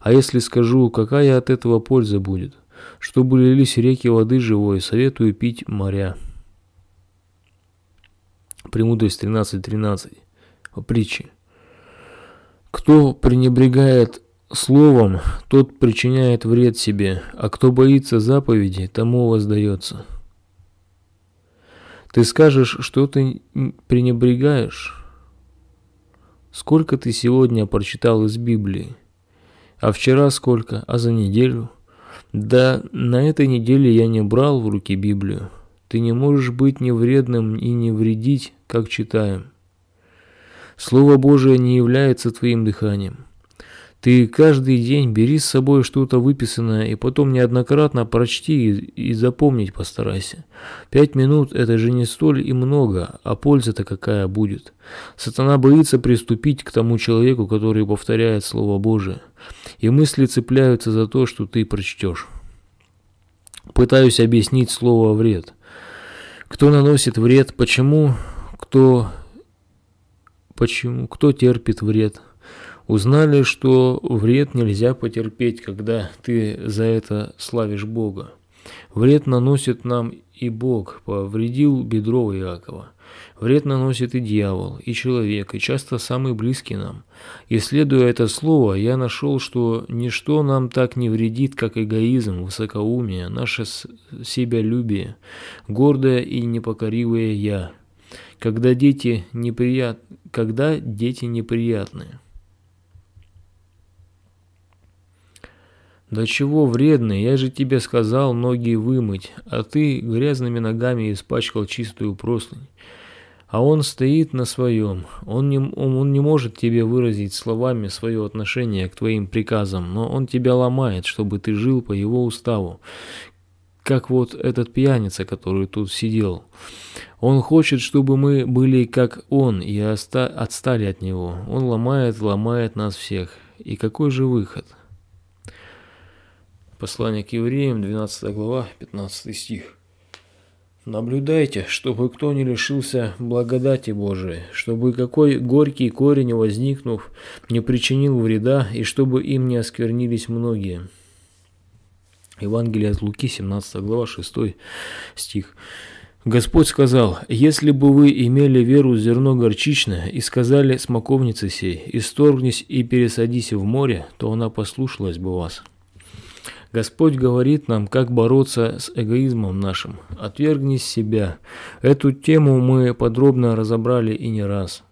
А если скажу, какая от этого польза будет? Что Чтобы лились реки воды живой, советую пить моря. Премудрость 13.13 13, по притче. Кто пренебрегает словом, тот причиняет вред себе, а кто боится заповеди, тому воздается. Ты скажешь, что ты пренебрегаешь? Сколько ты сегодня прочитал из Библии? А вчера сколько? А за неделю? Да, на этой неделе я не брал в руки Библию. Ты не можешь быть невредным и не вредить, как читаем. Слово Божие не является твоим дыханием. Ты каждый день бери с собой что-то выписанное и потом неоднократно прочти и, и запомнить постарайся. Пять минут – это же не столь и много, а польза-то какая будет. Сатана боится приступить к тому человеку, который повторяет Слово Божие, и мысли цепляются за то, что ты прочтешь. Пытаюсь объяснить слово «вред». Кто наносит вред, почему, кто, почему, кто терпит вред. Узнали, что вред нельзя потерпеть, когда ты за это славишь Бога. Вред наносит нам и Бог, повредил бедро Иакова. Вред наносит и дьявол, и человек, и часто самый близкий нам. Исследуя это слово, я нашел, что ничто нам так не вредит, как эгоизм, высокоумие, наше себялюбие, гордое и непокоривое «я», когда дети, неприят... когда дети неприятные. «Да чего вредный, я же тебе сказал ноги вымыть, а ты грязными ногами испачкал чистую простынь. А он стоит на своем. Он не, он, он не может тебе выразить словами свое отношение к твоим приказам, но он тебя ломает, чтобы ты жил по его уставу. Как вот этот пьяница, который тут сидел. Он хочет, чтобы мы были как он и оста отстали от него. Он ломает, ломает нас всех. И какой же выход? Послание к евреям, 12 глава, 15 стих. Наблюдайте, чтобы кто не лишился благодати Божией, чтобы какой горький корень возникнув, не причинил вреда, и чтобы им не осквернились многие. Евангелие от Луки, 17 глава, 6 стих. Господь сказал, «Если бы вы имели веру в зерно горчичное, и сказали смоковнице сей, исторгнись и пересадись в море, то она послушалась бы вас». Господь говорит нам, как бороться с эгоизмом нашим. Отвергни себя. Эту тему мы подробно разобрали и не раз.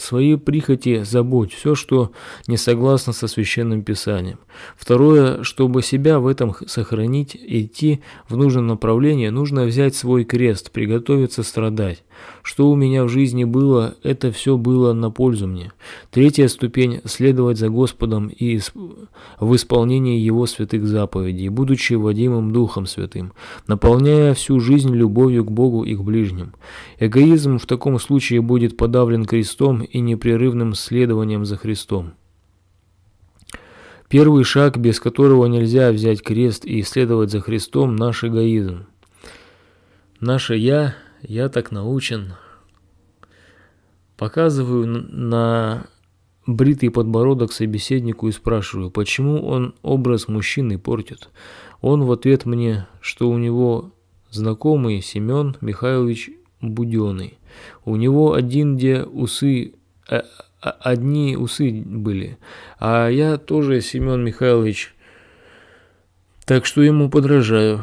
Свои прихоти забудь, все, что не согласно со Священным Писанием. Второе, чтобы себя в этом сохранить, идти в нужном направлении, нужно взять свой крест, приготовиться страдать. Что у меня в жизни было, это все было на пользу мне. Третья ступень – следовать за Господом и в исполнении Его святых заповедей, будучи водимым Духом Святым, наполняя всю жизнь любовью к Богу и к ближним. Эгоизм в таком случае будет подавлен крестом и непрерывным следованием за Христом. Первый шаг, без которого нельзя взять крест и следовать за Христом, наш эгоизм. Наше «я», «я так научен», показываю на бритый подбородок собеседнику и спрашиваю, почему он образ мужчины портит. Он в ответ мне, что у него знакомый Семен Михайлович Буденный. У него один, где усы Э, одни усы были. А я тоже Семен Михайлович, так что ему подражаю.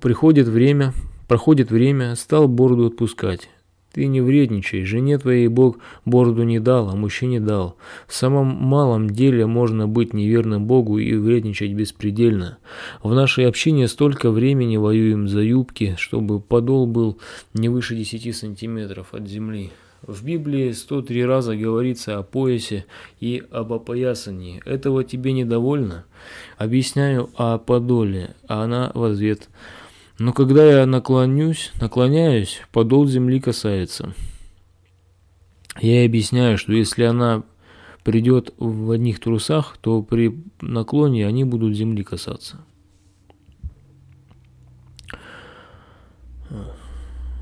Приходит время, проходит время, стал бороду отпускать. Ты не вредничай, жене твоей Бог бороду не дал, а мужчине дал. В самом малом деле можно быть неверным Богу и вредничать беспредельно. В нашей общине столько времени воюем за юбки, чтобы подол был не выше 10 сантиметров от земли. В Библии 103 раза говорится о поясе и об опоясании. Этого тебе недовольно? Объясняю о подоле, а она в ответ. Но когда я наклонюсь, наклоняюсь, подол земли касается. Я ей объясняю, что если она придет в одних трусах, то при наклоне они будут земли касаться.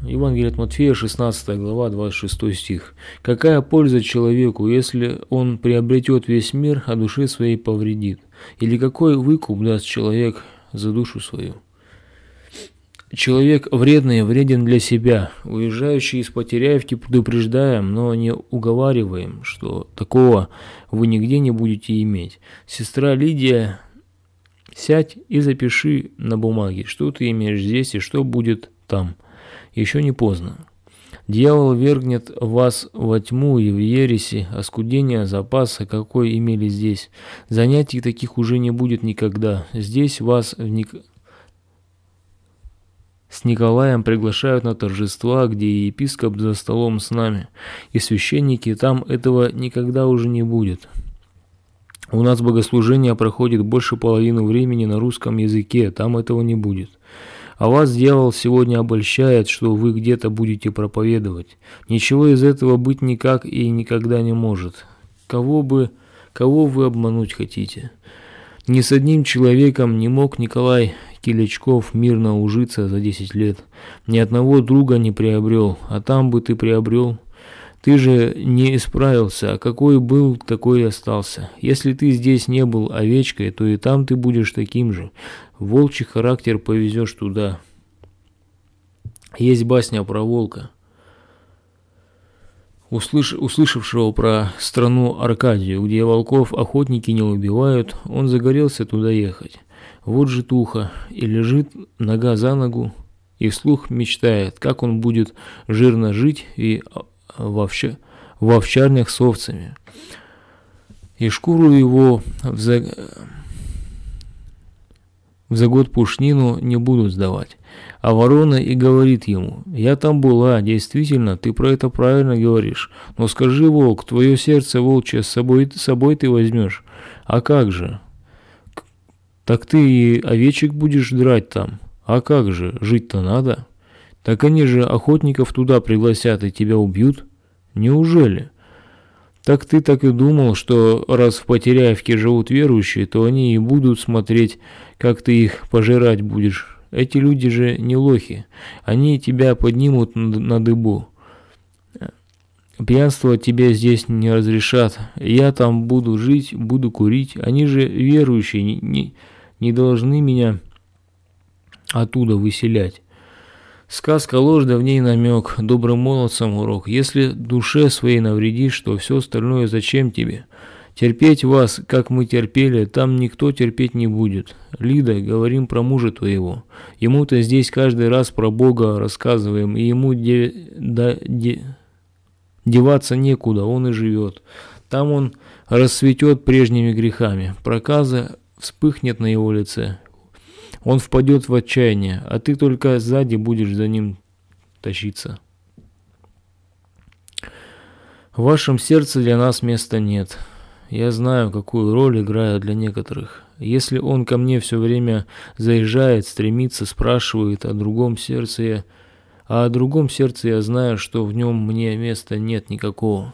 Евангелие от Матфея, 16 глава, 26 стих. «Какая польза человеку, если он приобретет весь мир, а души своей повредит? Или какой выкуп даст человек за душу свою?» Человек вредный вреден для себя. Уезжающие из Потеряевки предупреждаем, но не уговариваем, что такого вы нигде не будете иметь. Сестра Лидия, сядь и запиши на бумаге, что ты имеешь здесь и что будет там – еще не поздно. Дьявол вергнет вас во тьму и в ереси, оскудение а запаса, какой имели здесь. Занятий таких уже не будет никогда. Здесь вас в ник... с Николаем приглашают на торжества, где и епископ за столом с нами, и священники, там этого никогда уже не будет. У нас богослужение проходит больше половины времени на русском языке, там этого не будет. А вас дьявол сегодня обольщает, что вы где-то будете проповедовать. Ничего из этого быть никак и никогда не может. Кого бы, кого вы обмануть хотите? Ни с одним человеком не мог Николай Килячков мирно ужиться за 10 лет. Ни одного друга не приобрел, а там бы ты приобрел. Ты же не исправился, а какой был, такой и остался. Если ты здесь не был овечкой, то и там ты будешь таким же. Волчий характер повезешь туда. Есть басня про волка, услыш... услышавшего про страну Аркадию, где волков охотники не убивают, он загорелся туда ехать. Вот же туха, и лежит нога за ногу, и вслух мечтает, как он будет жирно жить и в, овча, в овчарнях с овцами, и шкуру его в, за... в загод пушнину не будут сдавать. А ворона и говорит ему, «Я там была, действительно, ты про это правильно говоришь. Но скажи, волк, твое сердце волчье с собой, с собой ты возьмешь. А как же? Так ты и овечек будешь драть там. А как же, жить-то надо?» Так они же охотников туда пригласят и тебя убьют? Неужели? Так ты так и думал, что раз в Потеряевке живут верующие, то они и будут смотреть, как ты их пожирать будешь. Эти люди же не лохи. Они тебя поднимут на дыбу. Пьянство тебе здесь не разрешат. Я там буду жить, буду курить. Они же верующие, не, не, не должны меня оттуда выселять. Сказка ложда, в ней намек, добрым молодцам урок. Если душе своей навредишь, то все остальное зачем тебе? Терпеть вас, как мы терпели, там никто терпеть не будет. Лида, говорим про мужа твоего. Ему-то здесь каждый раз про Бога рассказываем, и ему де... Да, де... деваться некуда, он и живет. Там он расцветет прежними грехами, проказа вспыхнет на его лице, он впадет в отчаяние, а ты только сзади будешь за ним тащиться. В вашем сердце для нас места нет. Я знаю, какую роль играю для некоторых. Если он ко мне все время заезжает, стремится, спрашивает о другом сердце, а о другом сердце я знаю, что в нем мне места нет никакого.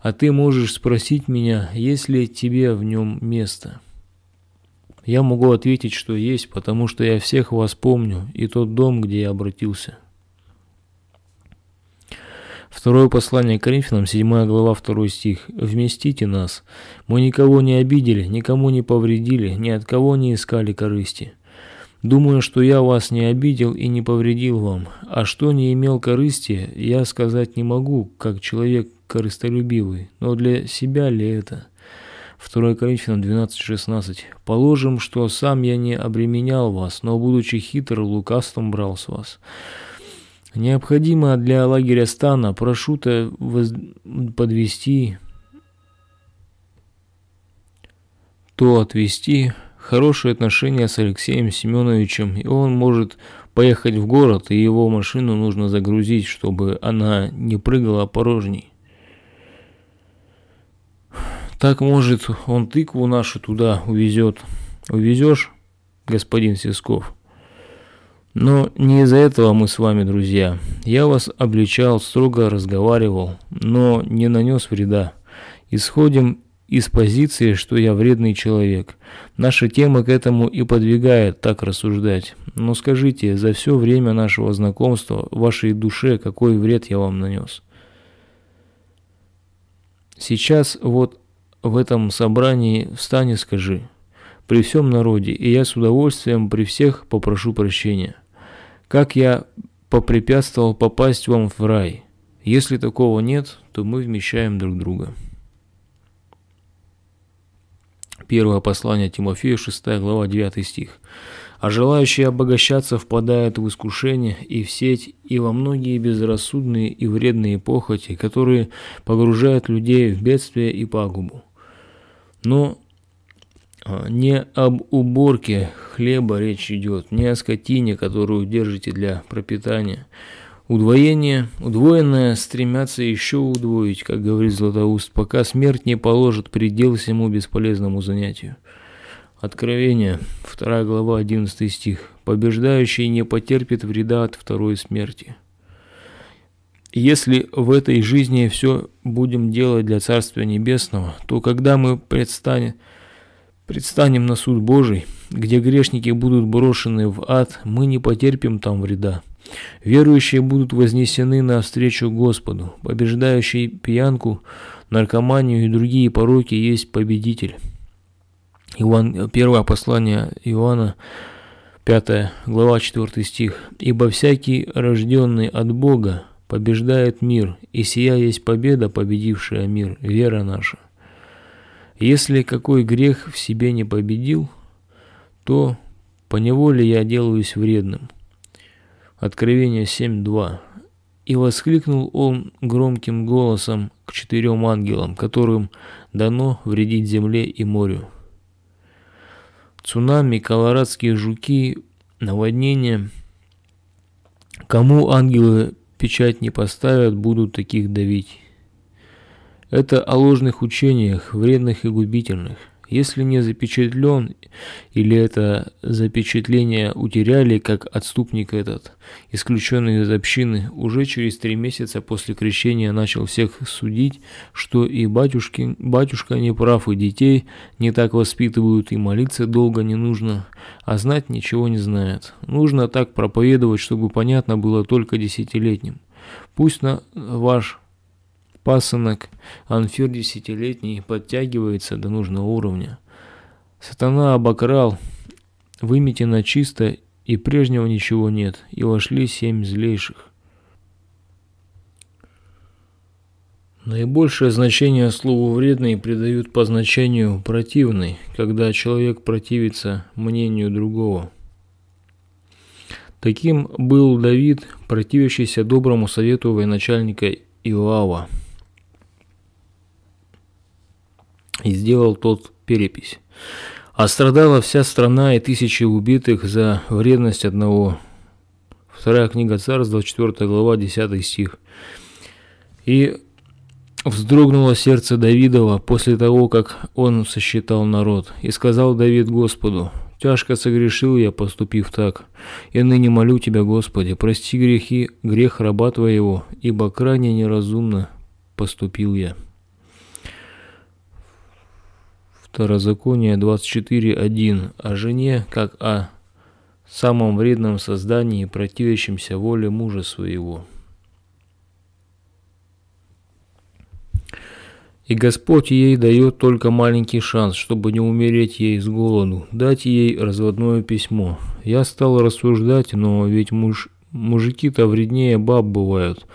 А ты можешь спросить меня, есть ли тебе в нем место. Я могу ответить, что есть, потому что я всех вас помню и тот дом, где я обратился. Второе послание к Коринфянам, 7 глава, 2 стих. «Вместите нас. Мы никого не обидели, никому не повредили, ни от кого не искали корысти. Думаю, что я вас не обидел и не повредил вам. А что не имел корысти, я сказать не могу, как человек корыстолюбивый. Но для себя ли это?» 2 Коринфянам 12.16. «Положим, что сам я не обременял вас, но, будучи хитр, лукавством брал с вас». Необходимо для лагеря стана прошута воз... подвести, то отвести, хорошие отношения с Алексеем Семеновичем, и он может поехать в город, и его машину нужно загрузить, чтобы она не прыгала порожней. Так, может, он тыкву нашу туда увезет. Увезешь, господин Сисков? Но не из-за этого мы с вами, друзья. Я вас обличал, строго разговаривал, но не нанес вреда. Исходим из позиции, что я вредный человек. Наша тема к этому и подвигает так рассуждать. Но скажите, за все время нашего знакомства вашей душе какой вред я вам нанес? Сейчас вот в этом собрании, встань и скажи, при всем народе, и я с удовольствием при всех попрошу прощения. Как я попрепятствовал попасть вам в рай? Если такого нет, то мы вмещаем друг друга. Первое послание Тимофею, 6 глава, 9 стих. «А желающие обогащаться впадают в искушение и в сеть, и во многие безрассудные и вредные похоти, которые погружают людей в бедствие и пагубу. Но а, не об уборке хлеба речь идет, не о скотине, которую держите для пропитания. Удвоение, удвоенное стремятся еще удвоить, как говорит Златоуст, пока смерть не положит предел всему бесполезному занятию. Откровение, 2 глава, 11 стих. Побеждающий не потерпит вреда от второй смерти. Если в этой жизни все будем делать для Царствия Небесного, то когда мы предстанем, предстанем на суд Божий, где грешники будут брошены в ад, мы не потерпим там вреда. Верующие будут вознесены навстречу Господу. Побеждающий пьянку, наркоманию и другие пороки есть победитель. Иоанн, первое послание Иоанна, 5 глава, 4 стих. «Ибо всякий, рожденный от Бога, побеждает мир, и сия есть победа, победившая мир, вера наша. Если какой грех в себе не победил, то поневоле я делаюсь вредным. Откровение 7.2. И воскликнул он громким голосом к четырем ангелам, которым дано вредить земле и морю. Цунами, колорадские жуки, наводнения. Кому ангелы печать не поставят, будут таких давить. Это о ложных учениях, вредных и губительных если не запечатлен, или это запечатление утеряли, как отступник этот, исключенный из общины, уже через три месяца после крещения начал всех судить, что и батюшки, батюшка не прав, и детей не так воспитывают, и молиться долго не нужно, а знать ничего не знает. Нужно так проповедовать, чтобы понятно было только десятилетним. Пусть на ваш Пасынок, анфир десятилетний, подтягивается до нужного уровня. Сатана обокрал, выметено чисто, и прежнего ничего нет, и вошли семь злейших. Наибольшее значение слову «вредный» придают по значению «противный», когда человек противится мнению другого. Таким был Давид, противящийся доброму совету военачальника Иоава. и сделал тот перепись. А страдала вся страна и тысячи убитых за вредность одного. Вторая книга царства, 4 глава, 10 стих. И вздрогнуло сердце Давидова после того, как он сосчитал народ. И сказал Давид Господу, «Тяжко согрешил я, поступив так, и ныне молю Тебя, Господи, прости грехи, грех раба Твоего, ибо крайне неразумно поступил я». Второзаконие 24.1. О жене, как о самом вредном создании, противящемся воле мужа своего. И Господь ей дает только маленький шанс, чтобы не умереть ей с голоду, дать ей разводное письмо. Я стал рассуждать, но ведь муж Мужики-то вреднее баб бывают.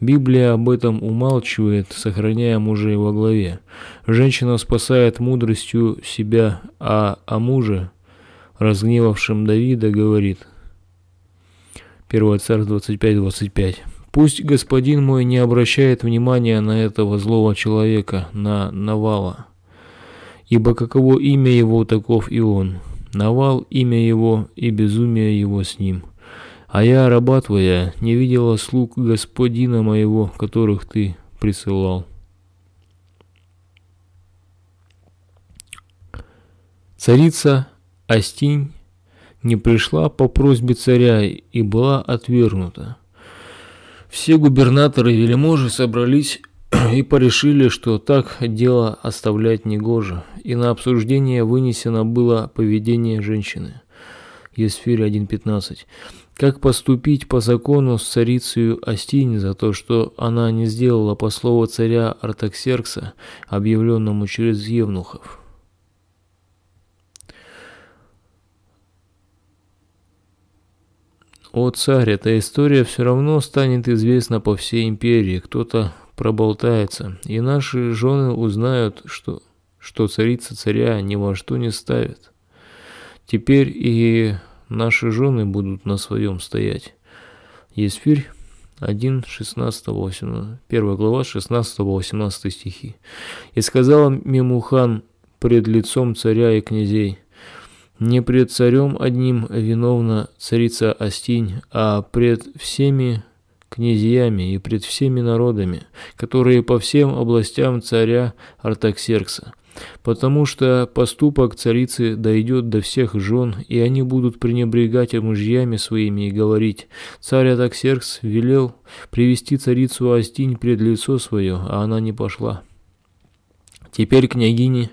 Библия об этом умалчивает, сохраняя мужей во главе. Женщина спасает мудростью себя, а о муже, разгневавшем Давида, говорит. 1 Царь 25-25. «Пусть господин мой не обращает внимания на этого злого человека, на Навала, ибо каково имя его, таков и он. Навал – имя его, и безумие его с ним». А я, раба твоя, не видела слуг господина моего, которых ты присылал. Царица Астинь не пришла по просьбе царя и была отвергнута. Все губернаторы и вельможи собрались и порешили, что так дело оставлять негоже, и на обсуждение вынесено было поведение женщины. Есфирь 1.15 как поступить по закону с царицей Астини за то, что она не сделала по слову царя Артаксеркса, объявленному через евнухов. О, царь, эта история все равно станет известна по всей империи, кто-то проболтается, и наши жены узнают, что, что царица царя ни во что не ставит. Теперь и Наши жены будут на своем стоять. Есфирь 1, 16, 18, 1 глава 16-18 стихи. «И сказала Мемухан пред лицом царя и князей, не пред царем одним виновна царица Остинь, а пред всеми князьями и пред всеми народами, которые по всем областям царя Артаксеркса – потому что поступок царицы дойдет до всех жен, и они будут пренебрегать мужьями своими и говорить, «Царь Атаксеркс велел привести царицу Астинь пред лицо свое, а она не пошла». Теперь княгини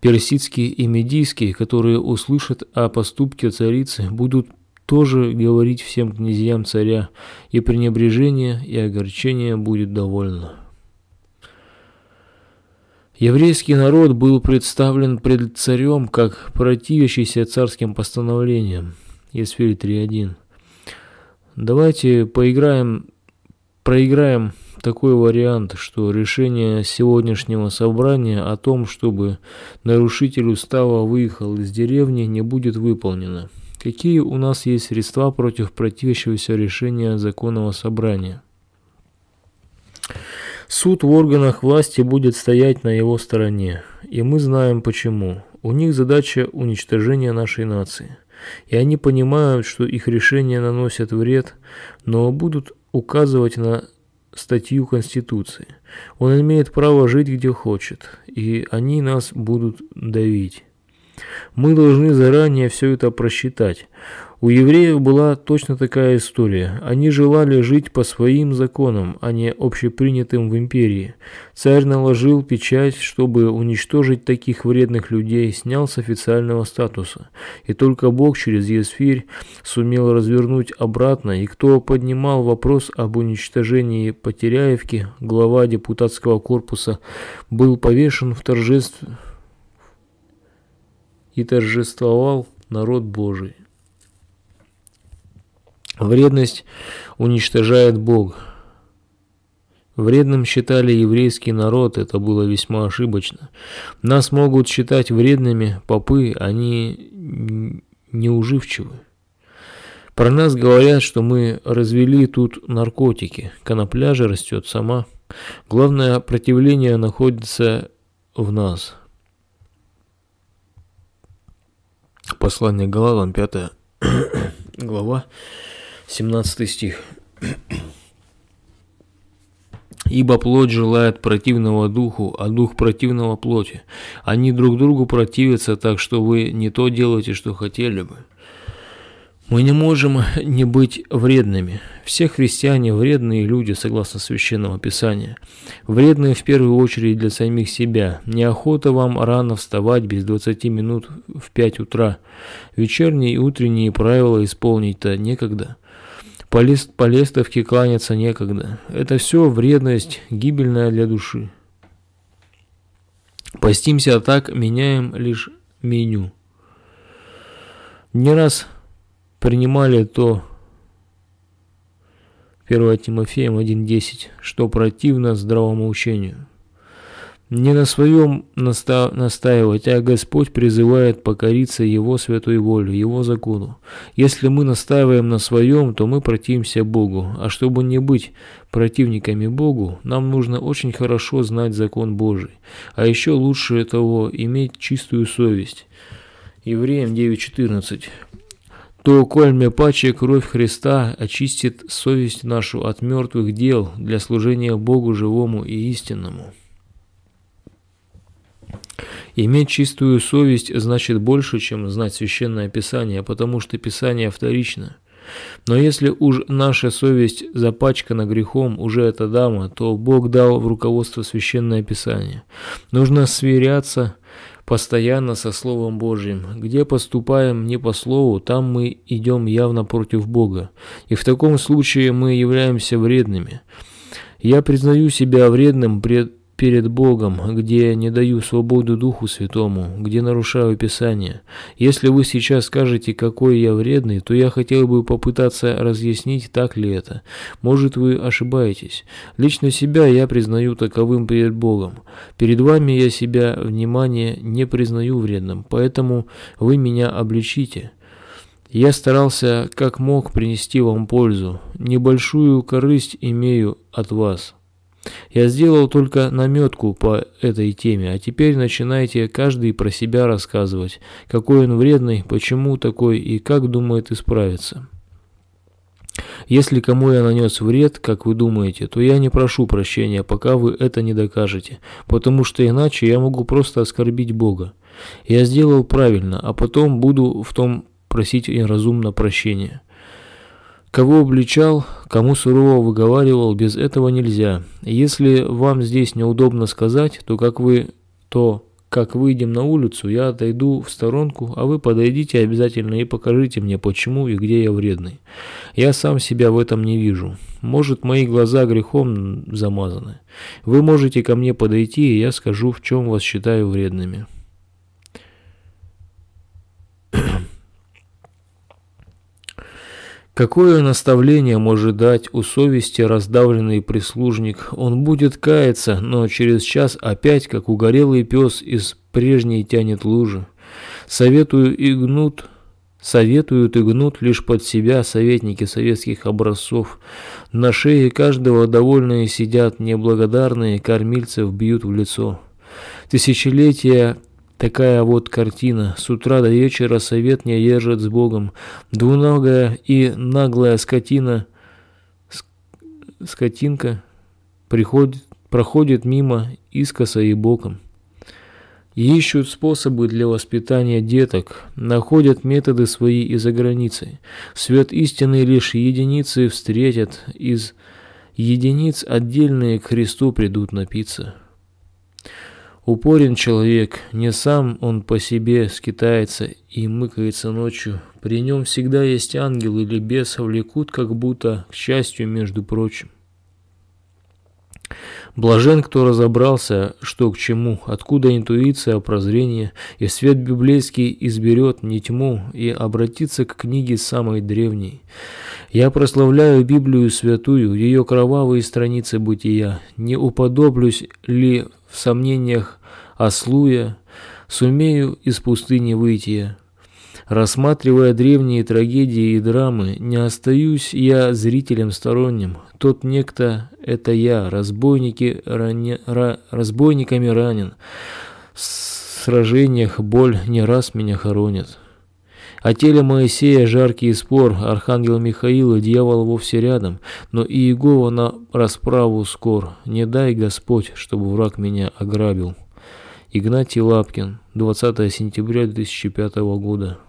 персидские и медийские, которые услышат о поступке царицы, будут тоже говорить всем князьям царя, и пренебрежение и огорчение будет довольно. Еврейский народ был представлен пред царем как противящийся царским постановлениям. Есфирь 3.1. Давайте поиграем, проиграем такой вариант, что решение сегодняшнего собрания о том, чтобы нарушитель устава выехал из деревни, не будет выполнено. Какие у нас есть средства против противящегося решения законного собрания? Суд в органах власти будет стоять на его стороне, и мы знаем почему. У них задача уничтожения нашей нации. И они понимают, что их решения наносят вред, но будут указывать на статью Конституции. Он имеет право жить где хочет, и они нас будут давить. Мы должны заранее все это просчитать. У евреев была точно такая история. Они желали жить по своим законам, а не общепринятым в империи. Царь наложил печать, чтобы уничтожить таких вредных людей, снял с официального статуса. И только Бог через Есфирь сумел развернуть обратно, и кто поднимал вопрос об уничтожении Потеряевки, глава депутатского корпуса, был повешен в торжестве и торжествовал народ Божий. Вредность уничтожает Бог. Вредным считали еврейский народ, это было весьма ошибочно. Нас могут считать вредными попы, они неуживчивы. Про нас говорят, что мы развели тут наркотики, конопля же растет сама. Главное противление находится в нас. Послание Галатам, 5 глава, 17 стих. Ибо плоть желает противного духу, а дух противного плоти. Они друг другу противятся, так что вы не то делаете, что хотели бы. Мы не можем не быть вредными. Все христиане – вредные люди, согласно священному Писанию. Вредные в первую очередь для самих себя. Неохота вам рано вставать без 20 минут в 5 утра. Вечерние и утренние правила исполнить-то некогда. По, лист, лестовке кланяться некогда. Это все вредность, гибельная для души. Постимся так, меняем лишь меню. Не раз принимали то 1 Тимофеем 1.10, что противно здравому учению не на своем наста настаивать, а Господь призывает покориться Его святой воле, Его закону. Если мы настаиваем на своем, то мы противимся Богу. А чтобы не быть противниками Богу, нам нужно очень хорошо знать закон Божий. А еще лучше того, иметь чистую совесть. Евреям 9.14 то, коль мне паче кровь Христа очистит совесть нашу от мертвых дел для служения Богу живому и истинному. Иметь чистую совесть значит больше, чем знать священное писание, потому что писание вторично. Но если уж наша совесть запачкана грехом, уже от Адама, то Бог дал в руководство священное писание. Нужно сверяться постоянно со Словом Божьим. Где поступаем не по Слову, там мы идем явно против Бога. И в таком случае мы являемся вредными. Я признаю себя вредным пред перед Богом, где не даю свободу Духу Святому, где нарушаю Писание. Если вы сейчас скажете, какой я вредный, то я хотел бы попытаться разъяснить, так ли это. Может, вы ошибаетесь. Лично себя я признаю таковым перед Богом. Перед вами я себя, внимание, не признаю вредным, поэтому вы меня обличите. Я старался как мог принести вам пользу. Небольшую корысть имею от вас». Я сделал только наметку по этой теме, а теперь начинайте каждый про себя рассказывать, какой он вредный, почему такой и как думает исправиться. Если кому я нанес вред, как вы думаете, то я не прошу прощения, пока вы это не докажете, потому что иначе я могу просто оскорбить Бога. Я сделал правильно, а потом буду в том просить разумно прощения. Кого обличал, кому сурово выговаривал, без этого нельзя. Если вам здесь неудобно сказать, то как вы, то как выйдем на улицу, я отойду в сторонку, а вы подойдите обязательно и покажите мне, почему и где я вредный. Я сам себя в этом не вижу. Может, мои глаза грехом замазаны. Вы можете ко мне подойти, и я скажу, в чем вас считаю вредными. Какое наставление может дать у совести раздавленный прислужник? Он будет каяться, но через час опять, как угорелый пес, из прежней тянет лужи. Советую и гнут, советуют и гнут лишь под себя советники советских образцов. На шее каждого довольные сидят, неблагодарные кормильцев бьют в лицо. Тысячелетия Такая вот картина. С утра до вечера совет не держит с Богом. Двуногая и наглая скотина, ск... скотинка приходит, проходит мимо искоса и боком. Ищут способы для воспитания деток, находят методы свои и за границей. Свет истины лишь единицы встретят, из единиц отдельные к Христу придут напиться. Упорен человек, не сам он по себе скитается и мыкается ночью. При нем всегда есть ангел или бес, влекут как будто к счастью, между прочим. Блажен, кто разобрался, что к чему, откуда интуиция, прозрение, и свет библейский изберет не тьму и обратится к книге самой древней. Я прославляю Библию святую, ее кровавые страницы бытия. Не уподоблюсь ли в сомнениях ослуя, сумею из пустыни выйти. Рассматривая древние трагедии и драмы, не остаюсь я зрителем сторонним. Тот некто – это я, разбойники ране, ра, разбойниками ранен. В сражениях боль не раз меня хоронит. О теле Моисея жаркий спор, архангел Михаила, и дьявол вовсе рядом, но и Иегова на расправу скор. Не дай, Господь, чтобы враг меня ограбил. Игнатий Лапкин, 20 сентября 2005 года.